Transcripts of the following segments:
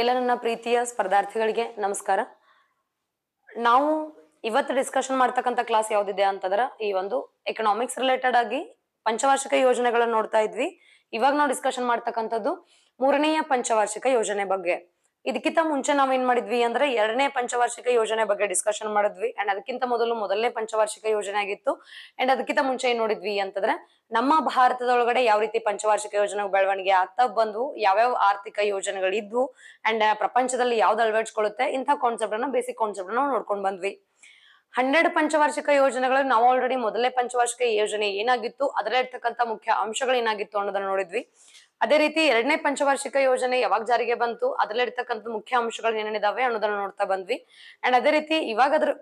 ಎಲ್ಲ ನನ್ನ ಪ್ರೀತಿಯ ಸ್ಪರ್ಧಾರ್ಥಿಗಳಿಗೆ ನಮಸ್ಕಾರ ನಾವು ಇವತ್ತು ಡಿಸ್ಕಷನ್ ಮಾಡ್ತಕ್ಕಂಥ ಕ್ಲಾಸ್ ಯಾವ್ದಿದೆ ಅಂತಂದ್ರೆ ಈ ಒಂದು ಎಕನಾಮಿಕ್ಸ್ ರಿಲೇಟೆಡ್ ಆಗಿ ಪಂಚವಾರ್ಷಿಕ ಯೋಜನೆಗಳನ್ನ ನೋಡ್ತಾ ಇದ್ವಿ ಇವಾಗ ನಾವು ಡಿಸ್ಕಷನ್ ಮಾಡ್ತಕ್ಕಂಥದ್ದು ಮೂರನೆಯ ಪಂಚವಾರ್ಷಿಕ ಯೋಜನೆ ಬಗ್ಗೆ ಇದಕ್ಕಿಂತ ಮುಂಚೆ ನಾವ್ ಏನ್ ಮಾಡಿದ್ವಿ ಅಂದ್ರೆ ಎರಡನೇ ಪಂಚವಾರ್ಷಿಕ ಯೋಜನೆ ಬಗ್ಗೆ ಡಿಸ್ಕಷನ್ ಮಾಡಿದ್ವಿ ಅಂಡ್ ಅದಕ್ಕಿಂತ ಮೊದಲು ಮೊದಲನೇ ಪಂಚವಾರ್ಷಿಕ ಯೋಜನೆ ಆಗಿತ್ತು ಅಂಡ್ ಅದಕ್ಕಿಂತ ಮುಂಚೆ ಏನ್ ನೋಡಿದ್ವಿ ಅಂತಂದ್ರೆ ನಮ್ಮ ಭಾರತದೊಳಗಡೆ ಯಾವ ರೀತಿ ಪಂಚವಾರ್ಷಿಕ ಯೋಜನೆ ಬೆಳವಣಿಗೆ ಆಗ್ತಾ ಬಂದ್ವು ಯಾವ್ಯಾವ ಆರ್ಥಿಕ ಯೋಜನೆಗಳಿದ್ವು ಅಂಡ್ ಪ್ರಪಂಚದಲ್ಲಿ ಯಾವ್ದು ಅಳವಡಿಸ್ಕೊಳ್ಳುತ್ತೆ ಇಂಥ ಕಾನ್ಸೆಪ್ಟ್ ಅನ್ನ ಬೇಸಿಕ್ ಕಾನ್ಸೆಪ್ಟ್ ನಾವು ನೋಡ್ಕೊಂಡ್ ಬಂದ್ವಿ ಹಂಡ್ರೆಡ್ ಪಂಚವಾರ್ಷಿಕ ಯೋಜನೆಗಳು ನಾವು ಆಲ್ರೆಡಿ ಮೊದಲೇ ಪಂಚವಾರ್ಷಿಕ ಯೋಜನೆ ಏನಾಗಿತ್ತು ಅದರ ಇರ್ತಕ್ಕಂಥ ಮುಖ್ಯ ಅಂಶಗಳು ಏನಾಗಿತ್ತು ಅನ್ನೋದನ್ನ ನೋಡಿದ್ವಿ ಅದೇ ರೀತಿ ಎರಡನೇ ಪಂಚವಾರ್ಷಿಕ ಯೋಜನೆ ಯಾವಾಗ ಜಾರಿಗೆ ಬಂತು ಇರ್ತಕ್ಕಂಥ ಮುಖ್ಯ ಅಂಶಗಳು ಏನೇನಿದಾವೆ ಅನ್ನೋದನ್ನ ನೋಡ್ತಾ ಬಂದ್ವಿ ಅಂಡ್ ಅದೇ ರೀತಿ ಇವಾಗ ಅದ್ರ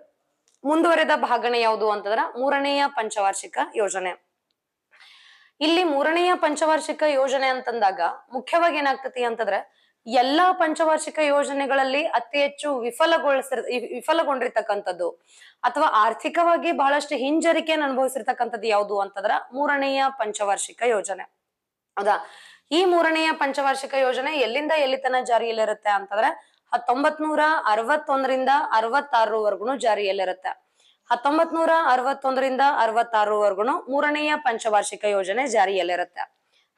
ಮುಂದುವರೆದ ಭಾಗಣೆ ಯಾವುದು ಅಂತಂದ್ರ ಮೂರನೆಯ ಪಂಚವಾರ್ಷಿಕ ಯೋಜನೆ ಇಲ್ಲಿ ಮೂರನೆಯ ಪಂಚವಾರ್ಷಿಕ ಯೋಜನೆ ಅಂತಂದಾಗ ಮುಖ್ಯವಾಗಿ ಏನಾಗ್ತತಿ ಅಂತಂದ್ರೆ ಎಲ್ಲಾ ಪಂಚವಾರ್ಷಿಕ ಯೋಜನೆಗಳಲ್ಲಿ ಅತಿ ಹೆಚ್ಚು ವಿಫಲಗೊಳಿಸಿರ್ ವಿಫಲಗೊಂಡಿರ್ತಕ್ಕಂಥದ್ದು ಅಥವಾ ಆರ್ಥಿಕವಾಗಿ ಬಹಳಷ್ಟು ಹಿಂಜರಿಕೆಯನ್ನು ಅನುಭವಿಸಿರ್ತಕ್ಕಂಥದ್ದು ಯಾವುದು ಅಂತಂದ್ರ ಮೂರನೆಯ ಪಂಚವಾರ್ಷಿಕ ಯೋಜನೆ ಹೌದಾ ಈ ಮೂರನೆಯ ಪಂಚವಾರ್ಷಿಕ ಯೋಜನೆ ಎಲ್ಲಿಂದ ಎಲ್ಲಿತನ ಜಾರಿಯಲ್ಲಿರುತ್ತೆ ಅಂತಂದ್ರೆ ಹತ್ತೊಂಬತ್ ನೂರ ಅರವತ್ತೊಂದರಿಂದ ವರ್ಗುನು ಜಾರಿಯಲ್ಲಿರುತ್ತೆ ಹತ್ತೊಂಬತ್ ನೂರ ಅರವತ್ತೊಂದರಿಂದ ಅರವತ್ತಾರರವರೆಗೂ ಮೂರನೆಯ ಪಂಚವಾರ್ಷಿಕ ಯೋಜನೆ ಜಾರಿಯಲ್ಲಿರುತ್ತೆ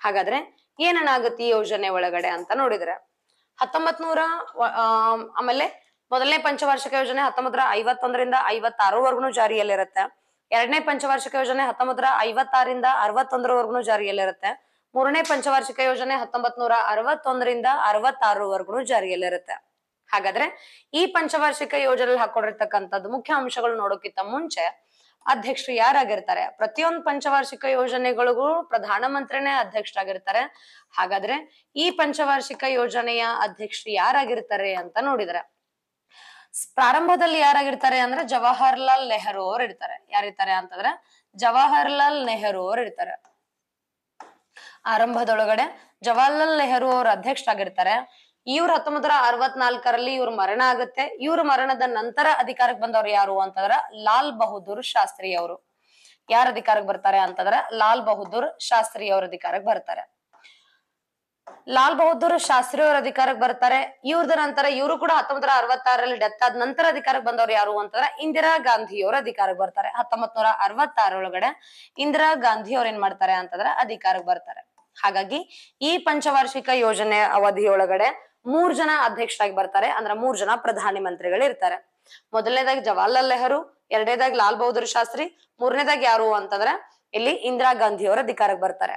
ಹಾಗಾದ್ರೆ ಏನೇನಾಗುತ್ತೆ ಈ ಯೋಜನೆ ಒಳಗಡೆ ಅಂತ ನೋಡಿದ್ರೆ ಹತ್ತೊಂಬತ್ ನೂರ ಆಮೇಲೆ ಮೊದಲನೇ ಪಂಚವಾರ್ಷಿಕ ಯೋಜನೆ ಹತ್ತೊಂಬತ್ತರ ಐವತ್ತೊಂದರಿಂದ ಐವತ್ತಾರರವರೆಗೂ ಜಾರಿಯಲ್ಲಿರುತ್ತೆ ಎರಡನೇ ಪಂಚವಾರ್ಷಿಕ ಯೋಜನೆ ಹತ್ತೊಂಬತ್ತರ ಐವತ್ತಾರರಿಂದ ಅರವತ್ತೊಂದರವರೆಗೂ ಜಾರಿಯಲ್ಲಿರುತ್ತೆ ಮೂರನೇ ಪಂಚವಾರ್ಷಿಕ ಯೋಜನೆ ಹತ್ತೊಂಬತ್ ನೂರ ಅರವತ್ತೊಂದರಿಂದ ಅರವತ್ತಾರವರೆಗೂ ಜಾರಿಯಲ್ಲಿರುತ್ತೆ ಹಾಗಾದ್ರೆ ಈ ಪಂಚವಾರ್ಷಿಕ ಯೋಜನೆಯಲ್ಲಿ ಹಾಕೊಂಡಿರ್ತಕ್ಕಂಥದ್ದು ಮುಖ್ಯ ಅಂಶಗಳು ನೋಡೋಕ್ಕಿಂತ ಮುಂಚೆ ಅಧ್ಯಕ್ಷರು ಯಾರಾಗಿರ್ತಾರೆ ಪ್ರತಿಯೊಂದು ಪಂಚವಾರ್ಷಿಕ ಯೋಜನೆಗಳಿಗೂ ಪ್ರಧಾನ ಮಂತ್ರಿನೇ ಅಧ್ಯಕ್ಷರಾಗಿರ್ತಾರೆ ಹಾಗಾದ್ರೆ ಈ ಪಂಚವಾರ್ಷಿಕ ಯೋಜನೆಯ ಅಧ್ಯಕ್ಷರು ಯಾರಾಗಿರ್ತಾರೆ ಅಂತ ನೋಡಿದ್ರೆ ಪ್ರಾರಂಭದಲ್ಲಿ ಯಾರಾಗಿರ್ತಾರೆ ಅಂದ್ರೆ ಜವಾಹರ್ಲಾಲ್ ನೆಹರು ಅವ್ರು ಇರ್ತಾರೆ ಯಾರಿರ್ತಾರೆ ಅಂತಂದ್ರೆ ಜವಾಹರ್ಲಾಲ್ ನೆಹರು ಅವ್ರು ಇರ್ತಾರೆ ಆರಂಭದೊಳಗಡೆ ಜವಾಹರ್ಲಾಲ್ ನೆಹರು ಅವರು ಅಧ್ಯಕ್ಷರಾಗಿರ್ತಾರೆ ಇವ್ರ ಹತ್ತೊಂಬತ್ತರ ಅರವತ್ನಾಲ್ಕರಲ್ಲಿ ಇವ್ರ ಮರಣ ಆಗುತ್ತೆ ಇವ್ರ ಮರಣದ ನಂತರ ಅಧಿಕಾರಕ್ಕೆ ಬಂದವರು ಯಾರು ಅಂತಂದ್ರ ಲಾಲ್ ಬಹದ್ದೂರ್ ಶಾಸ್ತ್ರಿ ಅವರು ಯಾರ ಅಧಿಕಾರಕ್ಕೆ ಬರ್ತಾರೆ ಅಂತಂದ್ರ ಲಾಲ್ ಬಹದ್ದೂರ್ ಶಾಸ್ತ್ರಿ ಅವರ ಅಧಿಕಾರಕ್ಕೆ ಬರ್ತಾರೆ ಲಾಲ್ ಬಹದ್ದೂರ್ ಶಾಸ್ತ್ರಿ ಅವ್ರ ಅಧಿಕಾರಕ್ಕೆ ಬರ್ತಾರೆ ಇವ್ರದ ನಂತರ ಇವರು ಕೂಡ ಹತ್ತೊಂಬತ್ತರ ಅರವತ್ತಾರರಲ್ಲಿ ಡೆತ್ ಆದ ನಂತರ ಅಧಿಕಾರಕ್ಕೆ ಬಂದವರು ಯಾರು ಅಂತಂದ್ರೆ ಇಂದಿರಾ ಗಾಂಧಿ ಅವರ ಅಧಿಕಾರಕ್ಕೆ ಬರ್ತಾರೆ ಹತ್ತೊಂಬತ್ ನೂರ ಅರವತ್ತಾರೊಳಗಡೆ ಇಂದಿರಾ ಗಾಂಧಿ ಅವ್ರ ಏನ್ ಮಾಡ್ತಾರೆ ಅಂತಂದ್ರ ಅಧಿಕಾರಕ್ಕೆ ಬರ್ತಾರೆ ಹಾಗಾಗಿ ಈ ಪಂಚವಾರ್ಷಿಕ ಯೋಜನೆ ಅವಧಿಯೊಳಗಡೆ ಮೂರ್ ಜನ ಅಧ್ಯಕ್ಷರಾಗಿ ಬರ್ತಾರೆ ಅಂದ್ರೆ ಮೂರ್ ಜನ ಪ್ರಧಾನಿ ಮಂತ್ರಿಗಳು ಇರ್ತಾರೆ ಮೊದಲನೇದಾಗಿ ಜವಾಹರ್ಲಾಲ್ ನೆಹರು ಎರಡನೇದಾಗಿ ಲಾಲ್ ಬಹದ್ದೂರ್ ಶಾಸ್ತ್ರಿ ಮೂರನೇದಾಗಿ ಯಾರು ಅಂತಂದ್ರೆ ಇಲ್ಲಿ ಇಂದಿರಾ ಗಾಂಧಿ ಅವರ ಅಧಿಕಾರಕ್ಕೆ ಬರ್ತಾರೆ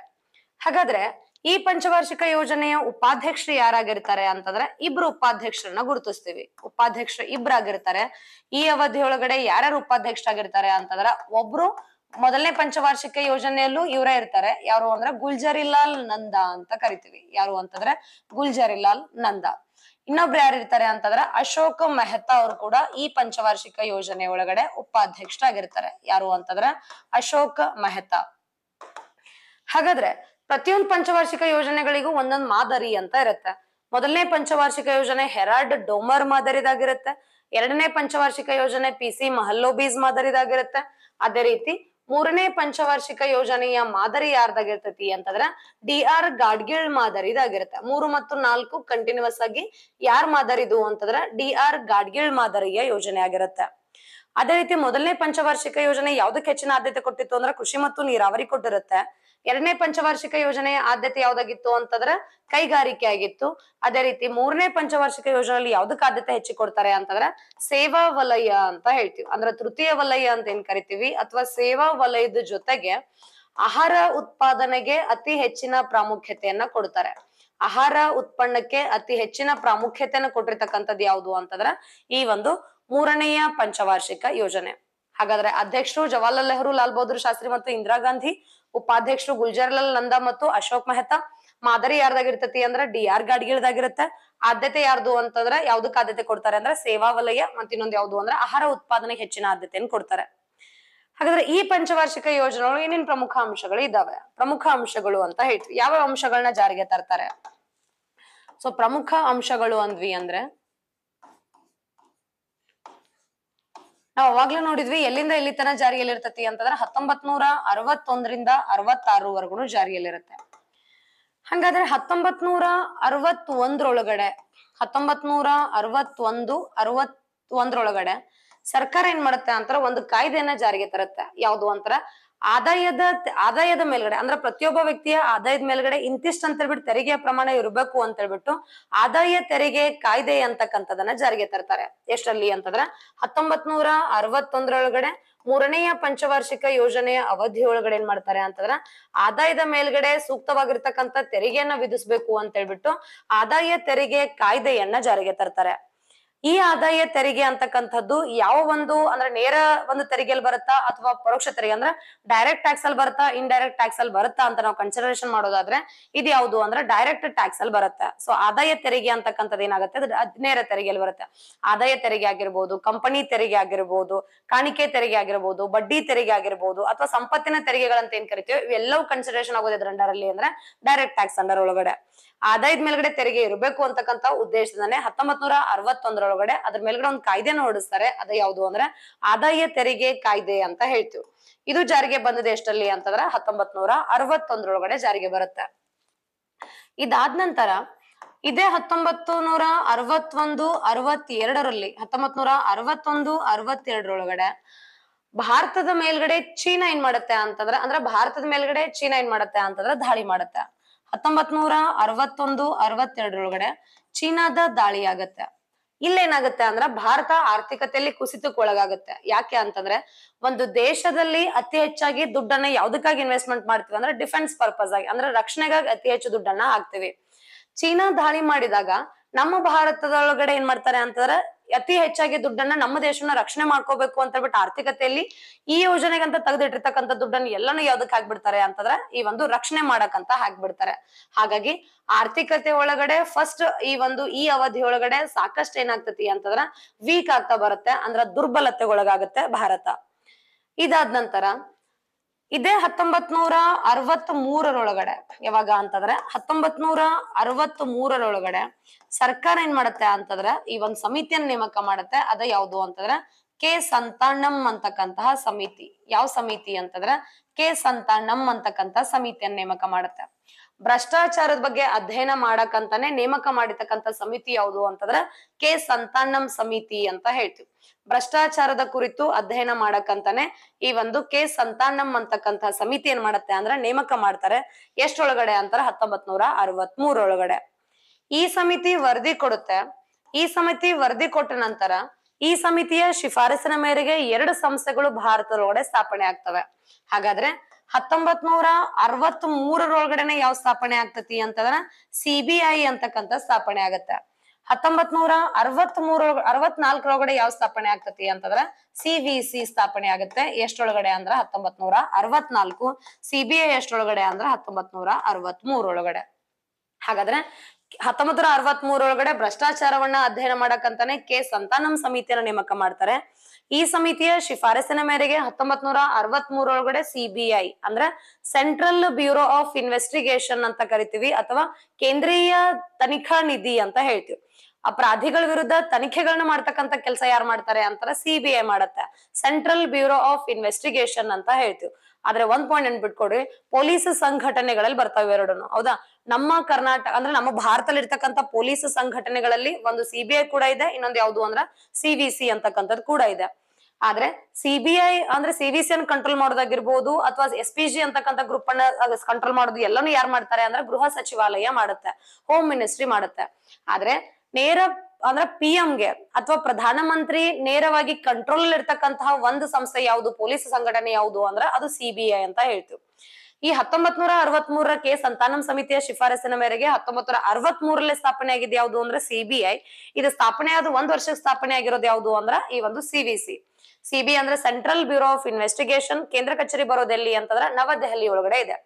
ಹಾಗಾದ್ರೆ ಈ ಪಂಚವಾರ್ಷಿಕ ಯೋಜನೆಯ ಉಪಾಧ್ಯಕ್ಷರು ಯಾರಾಗಿರ್ತಾರೆ ಅಂತಂದ್ರೆ ಇಬ್ರು ಉಪಾಧ್ಯಕ್ಷರನ್ನ ಗುರುತಿಸ್ತೀವಿ ಉಪಾಧ್ಯಕ್ಷರು ಆಗಿರ್ತಾರೆ ಈ ಅವಧಿಯೊಳಗಡೆ ಯಾರ್ಯಾರು ಉಪಾಧ್ಯಕ್ಷರಾಗಿರ್ತಾರೆ ಅಂತಂದ್ರ ಒಬ್ರು ಮೊದಲನೇ ಪಂಚವಾರ್ಷಿಕ ಯೋಜನೆಯಲ್ಲೂ ಇವರೇ ಇರ್ತಾರೆ ಯಾರು ಅಂದ್ರೆ ಗುಲ್ಜರಿಲಾಲ್ ನಂದಾ ಅಂತ ಕರಿತೀವಿ ಯಾರು ಅಂತಂದ್ರೆ ಗುಲ್ಜರಿಲಾಲ್ ನಂದಾ ಇನ್ನೊಬ್ರು ಯಾರು ಇರ್ತಾರೆ ಅಂತಂದ್ರೆ ಅಶೋಕ್ ಮೆಹ್ತಾ ಅವರು ಕೂಡ ಈ ಪಂಚವಾರ್ಷಿಕ ಯೋಜನೆ ಒಳಗಡೆ ಉಪಾಧ್ಯಕ್ಷರಾಗಿರ್ತಾರೆ ಯಾರು ಅಂತಂದ್ರೆ ಅಶೋಕ್ ಮೆಹ್ತಾ ಹಾಗಾದ್ರೆ ಪ್ರತಿಯೊಂದು ಪಂಚವಾರ್ಷಿಕ ಯೋಜನೆಗಳಿಗೂ ಒಂದೊಂದು ಮಾದರಿ ಅಂತ ಇರುತ್ತೆ ಮೊದಲನೇ ಪಂಚವಾರ್ಷಿಕ ಯೋಜನೆ ಹೆರಾಡ್ ಡೋಮರ್ ಮಾದರಿದಾಗಿರುತ್ತೆ ಎರಡನೇ ಪಂಚವಾರ್ಷಿಕ ಯೋಜನೆ ಪಿ ಸಿ ಮಹಲ್ಲೋಬೀಸ್ ಮಾದರಿದಾಗಿರುತ್ತೆ ಅದೇ ರೀತಿ ಮೂರನೇ ಪಂಚವಾರ್ಷಿಕ ಯೋಜನೆಯ ಮಾದರಿ ಯಾರ್ದಾಗಿರ್ತೈತಿ ಅಂತಂದ್ರ ಡಿ ಆರ್ ಗಾಡ್ಗಿಳ್ ಮಾದರಿ ಇದಾಗಿರುತ್ತೆ ಮೂರು ಮತ್ತು ನಾಲ್ಕು ಕಂಟಿನ್ಯೂಸ್ ಆಗಿ ಯಾರ್ ಮಾದರಿದು ಅಂತಂದ್ರ ಡಿ ಆರ್ ಗಾಡ್ಗಿಳ್ ಮಾದರಿಯ ಯೋಜನೆ ಆಗಿರುತ್ತೆ ಅದೇ ರೀತಿ ಮೊದಲನೇ ಪಂಚವಾರ್ಷಿಕ ಯೋಜನೆ ಯಾವ್ದಕ್ಕೆ ಹೆಚ್ಚಿನ ಆದ್ಯತೆ ಕೊಟ್ಟಿತ್ತು ಅಂದ್ರೆ ಕೃಷಿ ಮತ್ತು ನೀರಾವರಿ ಕೊಟ್ಟಿರುತ್ತೆ ಎರಡನೇ ಪಂಚವಾರ್ಷಿಕ ಯೋಜನೆಯ ಆದ್ಯತೆ ಯಾವ್ದಾಗಿತ್ತು ಅಂತಂದ್ರ ಕೈಗಾರಿಕೆ ಆಗಿತ್ತು ಅದೇ ರೀತಿ ಮೂರನೇ ಪಂಚವಾರ್ಷಿಕ ಯೋಜನೆಯಲ್ಲಿ ಯಾವ್ದಕ್ಕೆ ಆದ್ಯತೆ ಹೆಚ್ಚಿ ಕೊಡ್ತಾರೆ ಅಂತಂದ್ರ ಸೇವಾ ವಲಯ ಅಂತ ಹೇಳ್ತೀವಿ ಅಂದ್ರ ತೃತೀಯ ವಲಯ ಅಂತ ಏನ್ ಕರಿತೀವಿ ಅಥವಾ ಸೇವಾ ವಲಯದ ಜೊತೆಗೆ ಆಹಾರ ಉತ್ಪಾದನೆಗೆ ಅತಿ ಹೆಚ್ಚಿನ ಪ್ರಾಮುಖ್ಯತೆಯನ್ನ ಕೊಡ್ತಾರೆ ಆಹಾರ ಉತ್ಪನ್ನಕ್ಕೆ ಅತಿ ಹೆಚ್ಚಿನ ಪ್ರಾಮುಖ್ಯತೆಯನ್ನು ಕೊಟ್ಟಿರ್ತಕ್ಕಂಥದ್ದು ಯಾವುದು ಅಂತಂದ್ರ ಈ ಒಂದು ಮೂರನೆಯ ಪಂಚವಾರ್ಷಿಕ ಯೋಜನೆ ಹಾಗಾದ್ರೆ ಅಧ್ಯಕ್ಷರು ಜವಾಹರ್ಲಾಲ್ ನೆಹರು ಲಾಲ್ ಬಹದ್ದೂರ್ ಶಾಸ್ತ್ರಿ ಮತ್ತು ಇಂದಿರಾ ಗಾಂಧಿ ಉಪಾಧ್ಯಕ್ಷರು ಗುಲ್ಜಾರ್ಲಾಲ್ ನಂದಾ ಮತ್ತು ಅಶೋಕ್ ಮೆಹತಾ ಮಾದರಿ ಯಾರ್ದಾಗಿರ್ತತಿ ಅಂದ್ರೆ ಡಿ ಆರ್ ಗಾಡ್ಗಿಳ್ದಾಗಿರುತ್ತೆ ಆದ್ಯತೆ ಯಾರ್ದು ಅಂತಂದ್ರೆ ಯಾವ್ದಕ್ಕೆ ಆದ್ಯತೆ ಕೊಡ್ತಾರೆ ಅಂದ್ರೆ ಸೇವಾ ವಲಯ ಮತ್ತ ಇನ್ನೊಂದು ಯಾವ್ದು ಅಂದ್ರೆ ಆಹಾರ ಉತ್ಪಾದನೆ ಹೆಚ್ಚಿನ ಆದ್ಯತೆಯನ್ನು ಕೊಡ್ತಾರೆ ಹಾಗಾದ್ರೆ ಈ ಪಂಚವಾರ್ಷಿಕ ಯೋಜನೆಗಳು ಏನೇನ್ ಪ್ರಮುಖ ಅಂಶಗಳು ಇದಾವೆ ಪ್ರಮುಖ ಅಂಶಗಳು ಅಂತ ಹೇಳ್ತೀವಿ ಯಾವ ಅಂಶಗಳನ್ನ ಜಾರಿಗೆ ತರ್ತಾರೆ ಸೊ ಪ್ರಮುಖ ಅಂಶಗಳು ಅಂದ್ವಿ ಅಂದ್ರೆ ನಾವ್ ಅವಾಗ್ಲೂ ನೋಡಿದ್ವಿ ಎಲ್ಲಿಂದ ಎಲ್ಲಿ ತನ ಜಾರಿಯಲ್ಲಿರ್ತತಿ ಅಂತಂದ್ರೆ ಹತ್ತೊಂಬತ್ ನೂರ ಅರವತ್ತೊಂದ್ರಿಂದ ಅರವತ್ತಾರು ವರ್ಗುನು ಜಾರಿಯಲ್ಲಿರುತ್ತೆ ಹಂಗಾದ್ರೆ ಹತ್ತೊಂಬತ್ ನೂರ ಅರವತ್ ಒಂದ್ರೊಳಗಡೆ ಹತ್ತೊಂಬತ್ ನೂರ ಅರವತ್ ಒಂದು ಅರವತ್ ಒಂದ್ರೊಳಗಡೆ ಸರ್ಕಾರ ಏನ್ ಮಾಡುತ್ತೆ ಅಂತಾರ ಒಂದು ಕಾಯ್ದೆಯನ್ನ ಜಾರಿಗೆ ತರುತ್ತೆ ಯಾವ್ದು ಅಂತರ ಆದಾಯದ ಆದಾಯದ ಮೇಲ್ಗಡೆ ಅಂದ್ರೆ ಪ್ರತಿಯೊಬ್ಬ ವ್ಯಕ್ತಿಯ ಆದಾಯದ ಮೇಲ್ಗಡೆ ಇಂತಿಷ್ಟ ಅಂತ ಹೇಳ್ಬಿಟ್ಟು ತೆರಿಗೆಯ ಪ್ರಮಾಣ ಇರಬೇಕು ಅಂತ ಹೇಳ್ಬಿಟ್ಟು ಆದಾಯ ತೆರಿಗೆ ಕಾಯ್ದೆ ಅಂತಕ್ಕಂಥದನ್ನ ಜಾರಿಗೆ ತರ್ತಾರೆ ಎಷ್ಟರಲ್ಲಿ ಅಂತಂದ್ರೆ ಹತ್ತೊಂಬತ್ ನೂರ ಅರವತ್ತೊಂದರೊಳಗಡೆ ಮೂರನೆಯ ಪಂಚವಾರ್ಷಿಕ ಯೋಜನೆಯ ಅವಧಿಯೊಳಗಡೆ ಏನ್ ಮಾಡ್ತಾರೆ ಅಂತಂದ್ರ ಆದಾಯದ ಮೇಲ್ಗಡೆ ಸೂಕ್ತವಾಗಿರ್ತಕ್ಕಂಥ ತೆರಿಗೆಯನ್ನ ವಿಧಿಸ್ಬೇಕು ಅಂತ ಹೇಳ್ಬಿಟ್ಟು ಆದಾಯ ತೆರಿಗೆ ಕಾಯ್ದೆಯನ್ನ ಜಾರಿಗೆ ತರ್ತಾರೆ ಈ ಆದಾಯ ತೆರಿಗೆ ಅಂತಕ್ಕಂಥದ್ದು ಯಾವ ಒಂದು ಅಂದ್ರೆ ನೇರ ಒಂದು ತೆರಿಗೆಯಲ್ಲಿ ಬರುತ್ತಾ ಅಥವಾ ಪರೋಕ್ಷ ತೆರಿಗೆ ಅಂದ್ರೆ ಡೈರೆಕ್ಟ್ ಟ್ಯಾಕ್ಸ್ ಅಲ್ಲಿ ಬರುತ್ತಾ ಇಂಡೈರೆಕ್ಟ್ ಟ್ಯಾಕ್ಸ್ ಅಲ್ಲಿ ಬರುತ್ತಾ ಅಂತ ನಾವು ಕನ್ಸಿಡರೇಷನ್ ಮಾಡೋದಾದ್ರೆ ಇದು ಯಾವುದು ಅಂದ್ರೆ ಡೈರೆಕ್ಟ್ ಟ್ಯಾಕ್ಸ್ ಅಲ್ಲಿ ಬರುತ್ತೆ ಸೊ ಆದಾಯ ತೆರಿಗೆ ಅಂತಕ್ಕಂಥದ್ದು ಏನಾಗುತ್ತೆ ನೇರ ತೆರಿಗೆಯಲ್ಲಿ ಬರುತ್ತೆ ಆದಾಯ ತೆರಿಗೆ ಆಗಿರ್ಬೋದು ಕಂಪನಿ ತೆರಿಗೆ ಆಗಿರ್ಬೋದು ಕಾಣಿಕೆ ತೆರಿಗೆ ಆಗಿರ್ಬೋದು ಬಡ್ಡಿ ತೆರಿಗೆ ಆಗಿರ್ಬೋದು ಅಥವಾ ಸಂಪತ್ತಿನ ತೆರಿಗೆಗಳಂತ ಏನ್ ಕರಿತೀವಿ ಇವೆಲ್ಲವೂ ಕನ್ಸಿಡರೇಷನ್ ಆಗೋದಿದ್ರ ಅಂಡರ್ ಅಲ್ಲಿ ಅಂದ್ರೆ ಡೈರೆಕ್ಟ್ ಟ್ಯಾಕ್ಸ್ ಅಂಡರ್ ಒಳಗಡೆ ಆದಾಯದ ಮೇಲ್ಗಡೆ ತೆರಿಗೆ ಇರಬೇಕು ಅಂತಕ್ಕಂಥ ಉದ್ದೇಶದಿಂದ ಹತ್ತೊಂಬತ್ ನೂರ ಅರವತ್ತೊಂದರೊಳಗಡೆ ಅದ್ರ ಮೇಲ್ಗಡೆ ಒಂದು ಕಾಯ್ದೆನ ಹೊರಡಿಸ್ತಾರೆ ಅದ ಯಾವುದು ಅಂದ್ರೆ ಆದಾಯ ತೆರಿಗೆ ಕಾಯ್ದೆ ಅಂತ ಹೇಳ್ತೀವಿ ಇದು ಜಾರಿಗೆ ಬಂದದ ಎಷ್ಟಲ್ಲಿ ಅಂತಂದ್ರೆ ಹತ್ತೊಂಬತ್ ನೂರ ಅರವತ್ತೊಂದರೊಳಗಡೆ ಜಾರಿಗೆ ಬರುತ್ತೆ ಇದಾದ ನಂತರ ಇದೇ ಹತ್ತೊಂಬತ್ತು ನೂರ ಅರವತ್ತೊಂದು ಅರವತ್ತೆರಡರಲ್ಲಿ ಹತ್ತೊಂಬತ್ ನೂರ ಅರವತ್ತೊಂದು ಅರವತ್ತೆರಡರೊಳಗಡೆ ಭಾರತದ ಮೇಲ್ಗಡೆ ಚೀನಾ ಏನ್ ಮಾಡುತ್ತೆ ಅಂತಂದ್ರೆ ಅಂದ್ರೆ ಭಾರತದ ಮೇಲ್ಗಡೆ ಚೀನಾ ಏನ್ ಮಾಡುತ್ತೆ ಅಂತಂದ್ರೆ ದಾಳಿ ಮಾಡುತ್ತೆ ಹತ್ತೊಂಬತ್ ನೂರ ಅರವತ್ತೊಂದು ಅರವತ್ತೆರಡರೊಳಗಡೆ ಚೀನಾದ ದಾಳಿ ಆಗತ್ತೆ ಇಲ್ಲೇನಾಗತ್ತೆ ಅಂದ್ರ ಭಾರತ ಆರ್ಥಿಕತೆಯಲ್ಲಿ ಕುಸಿತಕ್ಕೊಳಗಾಗತ್ತೆ ಯಾಕೆ ಅಂತಂದ್ರೆ ಒಂದು ದೇಶದಲ್ಲಿ ಅತಿ ಹೆಚ್ಚಾಗಿ ದುಡ್ಡನ್ನ ಯಾವ್ದಕ್ಕಾಗಿ ಇನ್ವೆಸ್ಟ್ಮೆಂಟ್ ಮಾಡ್ತೀವಿ ಅಂದ್ರೆ ಡಿಫೆನ್ಸ್ ಪರ್ಪಸ್ ಆಗಿ ಅಂದ್ರೆ ರಕ್ಷಣೆಗಾಗಿ ಅತಿ ಹೆಚ್ಚು ದುಡ್ಡನ್ನ ಹಾಕ್ತಿವಿ ಚೀನಾ ದಾಳಿ ಮಾಡಿದಾಗ ನಮ್ಮ ಭಾರತದೊಳಗಡೆ ಏನ್ ಮಾಡ್ತಾರೆ ಅಂತಂದ್ರೆ ಅತಿ ಹೆಚ್ಚಾಗಿ ದುಡ್ಡನ್ನ ನಮ್ಮ ದೇಶನ ರಕ್ಷಣೆ ಮಾಡ್ಕೋಬೇಕು ಅಂತ ಹೇಳ್ಬಿಟ್ಟು ಆರ್ಥಿಕತೆಯಲ್ಲಿ ಈ ಯೋಜನೆಗಂತ ತೆಗೆದಿಟ್ಟಿರ್ತಕ್ಕಂಥ ದುಡ್ಡನ್ನ ಎಲ್ಲಾನು ಯಾವ್ದಕ್ ಹಾಕ್ಬಿಡ್ತಾರೆ ಅಂತಂದ್ರೆ ಈ ಒಂದು ರಕ್ಷಣೆ ಮಾಡಕ್ಕಂತ ಹಾಕ್ಬಿಡ್ತಾರೆ ಹಾಗಾಗಿ ಆರ್ಥಿಕತೆ ಒಳಗಡೆ ಫಸ್ಟ್ ಈ ಒಂದು ಈ ಅವಧಿ ಒಳಗಡೆ ಸಾಕಷ್ಟು ಏನಾಗ್ತತಿ ಅಂತಂದ್ರ ವೀಕ್ ಆಗ್ತಾ ಬರುತ್ತೆ ಅಂದ್ರ ದುರ್ಬಲತೆ ಒಳಗಾಗುತ್ತೆ ಭಾರತ ಇದಾದ ನಂತರ ಇದೇ ಹತ್ತೊಂಬತ್ ನೂರ ಅರವತ್ ಮೂರರೊಳಗಡೆ ಯಾವಾಗ ಅಂತಂದ್ರೆ ಹತ್ತೊಂಬತ್ ನೂರ ಅರವತ್ ಮೂರರೊಳಗಡೆ ಸರ್ಕಾರ ಏನ್ ಮಾಡತ್ತೆ ಅಂತಂದ್ರೆ ಈ ಒಂದ್ ಸಮಿತಿಯನ್ನ ನೇಮಕ ಮಾಡತ್ತೆ ಅದ ಯಾವ್ದು ಅಂತಂದ್ರೆ ಕೆ ಸಂತಾನಂ ಅಂತಕ್ಕಂತಹ ಸಮಿತಿ ಯಾವ ಸಮಿತಿ ಅಂತಂದ್ರೆ ಕೆ ಸಂತಾನಂ ಅಂತಕ್ಕಂತ ಸಮಿತಿಯನ್ನ ನೇಮಕ ಮಾಡತ್ತೆ ಭ್ರಷ್ಟಾಚಾರದ ಬಗ್ಗೆ ಅಧ್ಯಯನ ಮಾಡಕ್ಕಂತಾನೆ ನೇಮಕ ಮಾಡಿರ್ತಕ್ಕಂಥ ಸಮಿತಿ ಯಾವುದು ಅಂತಂದ್ರೆ ಕೆ ಸಂತಾನಂ ಸಮಿತಿ ಅಂತ ಹೇಳ್ತೀವಿ ಭ್ರಷ್ಟಾಚಾರದ ಕುರಿತು ಅಧ್ಯಯನ ಮಾಡಕ್ಕಂತಾನೆ ಈ ಒಂದು ಕೆ ಸಂತಾನಂ ಅಂತಕ್ಕಂಥ ಸಮಿತಿ ಏನ್ ಮಾಡತ್ತೆ ಅಂದ್ರೆ ನೇಮಕ ಮಾಡ್ತಾರೆ ಎಷ್ಟೊಳಗಡೆ ಅಂತಾರೆ ಹತ್ತೊಂಬತ್ ನೂರ ಅರವತ್ ಮೂರೊಳಗಡೆ ಈ ಸಮಿತಿ ವರದಿ ಕೊಡುತ್ತೆ ಈ ಸಮಿತಿ ವರದಿ ಕೊಟ್ಟ ನಂತರ ಈ ಸಮಿತಿಯ ಶಿಫಾರಸಿನ ಮೇರೆಗೆ ಎರಡು ಸಂಸ್ಥೆಗಳು ಭಾರತದೊಳಗಡೆ ಸ್ಥಾಪನೆ ಆಗ್ತವೆ ಹಾಗಾದ್ರೆ ಹತ್ತೊಂಬತ್ ನೂರ ಅರವತ್ ಮೂರರೊಳಗಡೆನೆ ಯಾವ ಸ್ಥಾಪನೆ ಆಗ್ತತಿ ಅಂತಂದ್ರ ಸಿಬಿಐ ಬಿ ಅಂತಕ್ಕಂಥ ಸ್ಥಾಪನೆ ಆಗತ್ತೆ ಹತ್ತೊಂಬತ್ ನೂರ ಅರವತ್ ಮೂರ ಅರವತ್ನಾಲ್ಕರೊಳಗಡೆ ಯಾವ ಸ್ಥಾಪನೆ ಆಗ್ತತಿ ಅಂತಂದ್ರ ಸಿ ಬಿ ಸಿ ಸ್ಥಾಪನೆ ಆಗುತ್ತೆ ಎಷ್ಟೊಳಗಡೆ ಅಂದ್ರ ಹತ್ತೊಂಬತ್ ನೂರ ಅರವತ್ನಾಲ್ಕು ಸಿ ಬಿ ಐ ಎಷ್ಟೊಳಗಡೆ ಅಂದ್ರ ಹತ್ತೊಂಬತ್ ನೂರ ಅರವತ್ ಮೂರೊಳಗಡೆ ಹಾಗಾದ್ರೆ ಹತ್ತೊಂಬತ್ತರ ಅರವತ್ ಮೂರೊಳಗಡೆ ಭ್ರಷ್ಟಾಚಾರವನ್ನ ಅಧ್ಯಯನ ಮಾಡಕ್ಕಂತಾನೆ ಕೆ ಸಂತಾನಂ ಸಮಿತಿಯನ್ನು ನೇಮಕ ಮಾಡ್ತಾರೆ ಈ ಸಮಿತಿಯ ಶಿಫಾರಸಿನ ಮೇರೆಗೆ ಹತ್ತೊಂಬತ್ ನೂರ ಅರವತ್ ಮೂರೊಳಗಡೆ ಸಿಬಿಐ ಅಂದ್ರೆ ಸೆಂಟ್ರಲ್ ಬ್ಯೂರೋ ಆಫ್ ಇನ್ವೆಸ್ಟಿಗೇಷನ್ ಅಂತ ಕರಿತೀವಿ ಅಥವಾ ಕೇಂದ್ರೀಯ ತನಿಖಾ ನಿಧಿ ಅಂತ ಹೇಳ್ತೀವಿ ಅಪರಾಧಿಗಳ ವಿರುದ್ಧ ತನಿಖೆಗಳನ್ನ ಮಾಡ್ತಕ್ಕಂತ ಕೆಲಸ ಯಾರು ಮಾಡ್ತಾರೆ ಅಂತಾರೆ ಸಿಬಿಐ ಮಾಡತ್ತೆ ಸೆಂಟ್ರಲ್ ಬ್ಯೂರೋ ಆಫ್ ಇನ್ವೆಸ್ಟಿಗೇಷನ್ ಅಂತ ಹೇಳ್ತೀವಿ ಆದ್ರೆ ಒಂದ್ ಪಾಯಿಂಟ್ ನೆನ್ಪಿಟ್ಕೊಡ್ರಿ ಪೊಲೀಸ್ ಸಂಘಟನೆಗಳಲ್ಲಿ ಬರ್ತಾವೆ ಎರಡನ್ನು ಹೌದಾ ನಮ್ಮ ಕರ್ನಾಟಕ ಅಂದ್ರೆ ನಮ್ಮ ಭಾರತದಲ್ಲಿ ಇರ್ತಕ್ಕಂತ ಪೊಲೀಸ್ ಸಂಘಟನೆಗಳಲ್ಲಿ ಒಂದು ಸಿಬಿಐ ಕೂಡ ಇದೆ ಇನ್ನೊಂದು ಯಾವ್ದು ಅಂದ್ರ ಸಿವಿಸಿ ಅಂತಕ್ಕಂಥದ್ದು ಕೂಡ ಇದೆ ಆದ್ರೆ ಸಿಬಿಐ ಅಂದ್ರೆ ಸಿ ಅನ್ನು ಕಂಟ್ರೋಲ್ ಮಾಡೋದಾಗಿರ್ಬೋದು ಅಥವಾ ಎಸ್ ಪಿ ಜಿ ಅಂತಕ್ಕಂಥ ಗ್ರೂಪ್ ಅನ್ನ ಕಂಟ್ರೋಲ್ ಮಾಡೋದು ಎಲ್ಲಾನು ಯಾರು ಮಾಡ್ತಾರೆ ಅಂದ್ರೆ ಗೃಹ ಸಚಿವಾಲಯ ಮಾಡುತ್ತೆ ಹೋಮ್ ಮಿನಿಸ್ಟ್ರಿ ಮಾಡುತ್ತೆ ಆದ್ರೆ ನೇರ ಅಂದ್ರ ಪಿ ಎಂಗೆ ಅಥವಾ ಪ್ರಧಾನ ಮಂತ್ರಿ ನೇರವಾಗಿ ಕಂಟ್ರೋಲ್ ಇರ್ತಕ್ಕಂತಹ ಒಂದು ಸಂಸ್ಥೆ ಯಾವುದು ಪೊಲೀಸ್ ಸಂಘಟನೆ ಯಾವುದು ಅಂದ್ರ ಅದು ಸಿಬಿಐ ಅಂತ ಹೇಳ್ತೀವಿ ಈ ಹತ್ತೊಂಬತ್ ನೂರ ಅರವತ್ ಮೂರರ ಕೆ ಸಂತಾನಂ ಸಮಿತಿಯ ಶಿಫಾರಸಿನ ಮೇರೆಗೆ ಹತ್ತೊಂಬತ್ ನೂರ ಅರವತ್ ಮೂರಲ್ಲಿ ಸ್ಥಾಪನೆ ಆಗಿದ್ ಯಾವುದು ಅಂದ್ರೆ ಸಿಬಿಐ ಇದು ಸ್ಥಾಪನೆ ಆದ ಒಂದ್ ವರ್ಷಕ್ಕೆ ಸ್ಥಾಪನೆ ಆಗಿರೋದು ಯಾವುದು ಅಂದ್ರ ಈ ಒಂದು ಸಿಬಿಸಿ ಸಿಬಿಐ ಅಂದ್ರೆ ಸೆಂಟ್ರಲ್ ಬ್ಯೂರೋ ಆಫ್ ಇನ್ವೆಸ್ಟಿಗೇಷನ್ ಕೇಂದ್ರ ಕಚೇರಿ ಬರೋದೆಲ್ಲಿ ಅಂತಂದ್ರೆ ನವದೆಹಲಿ ಒಳಗಡೆ ಇದೆ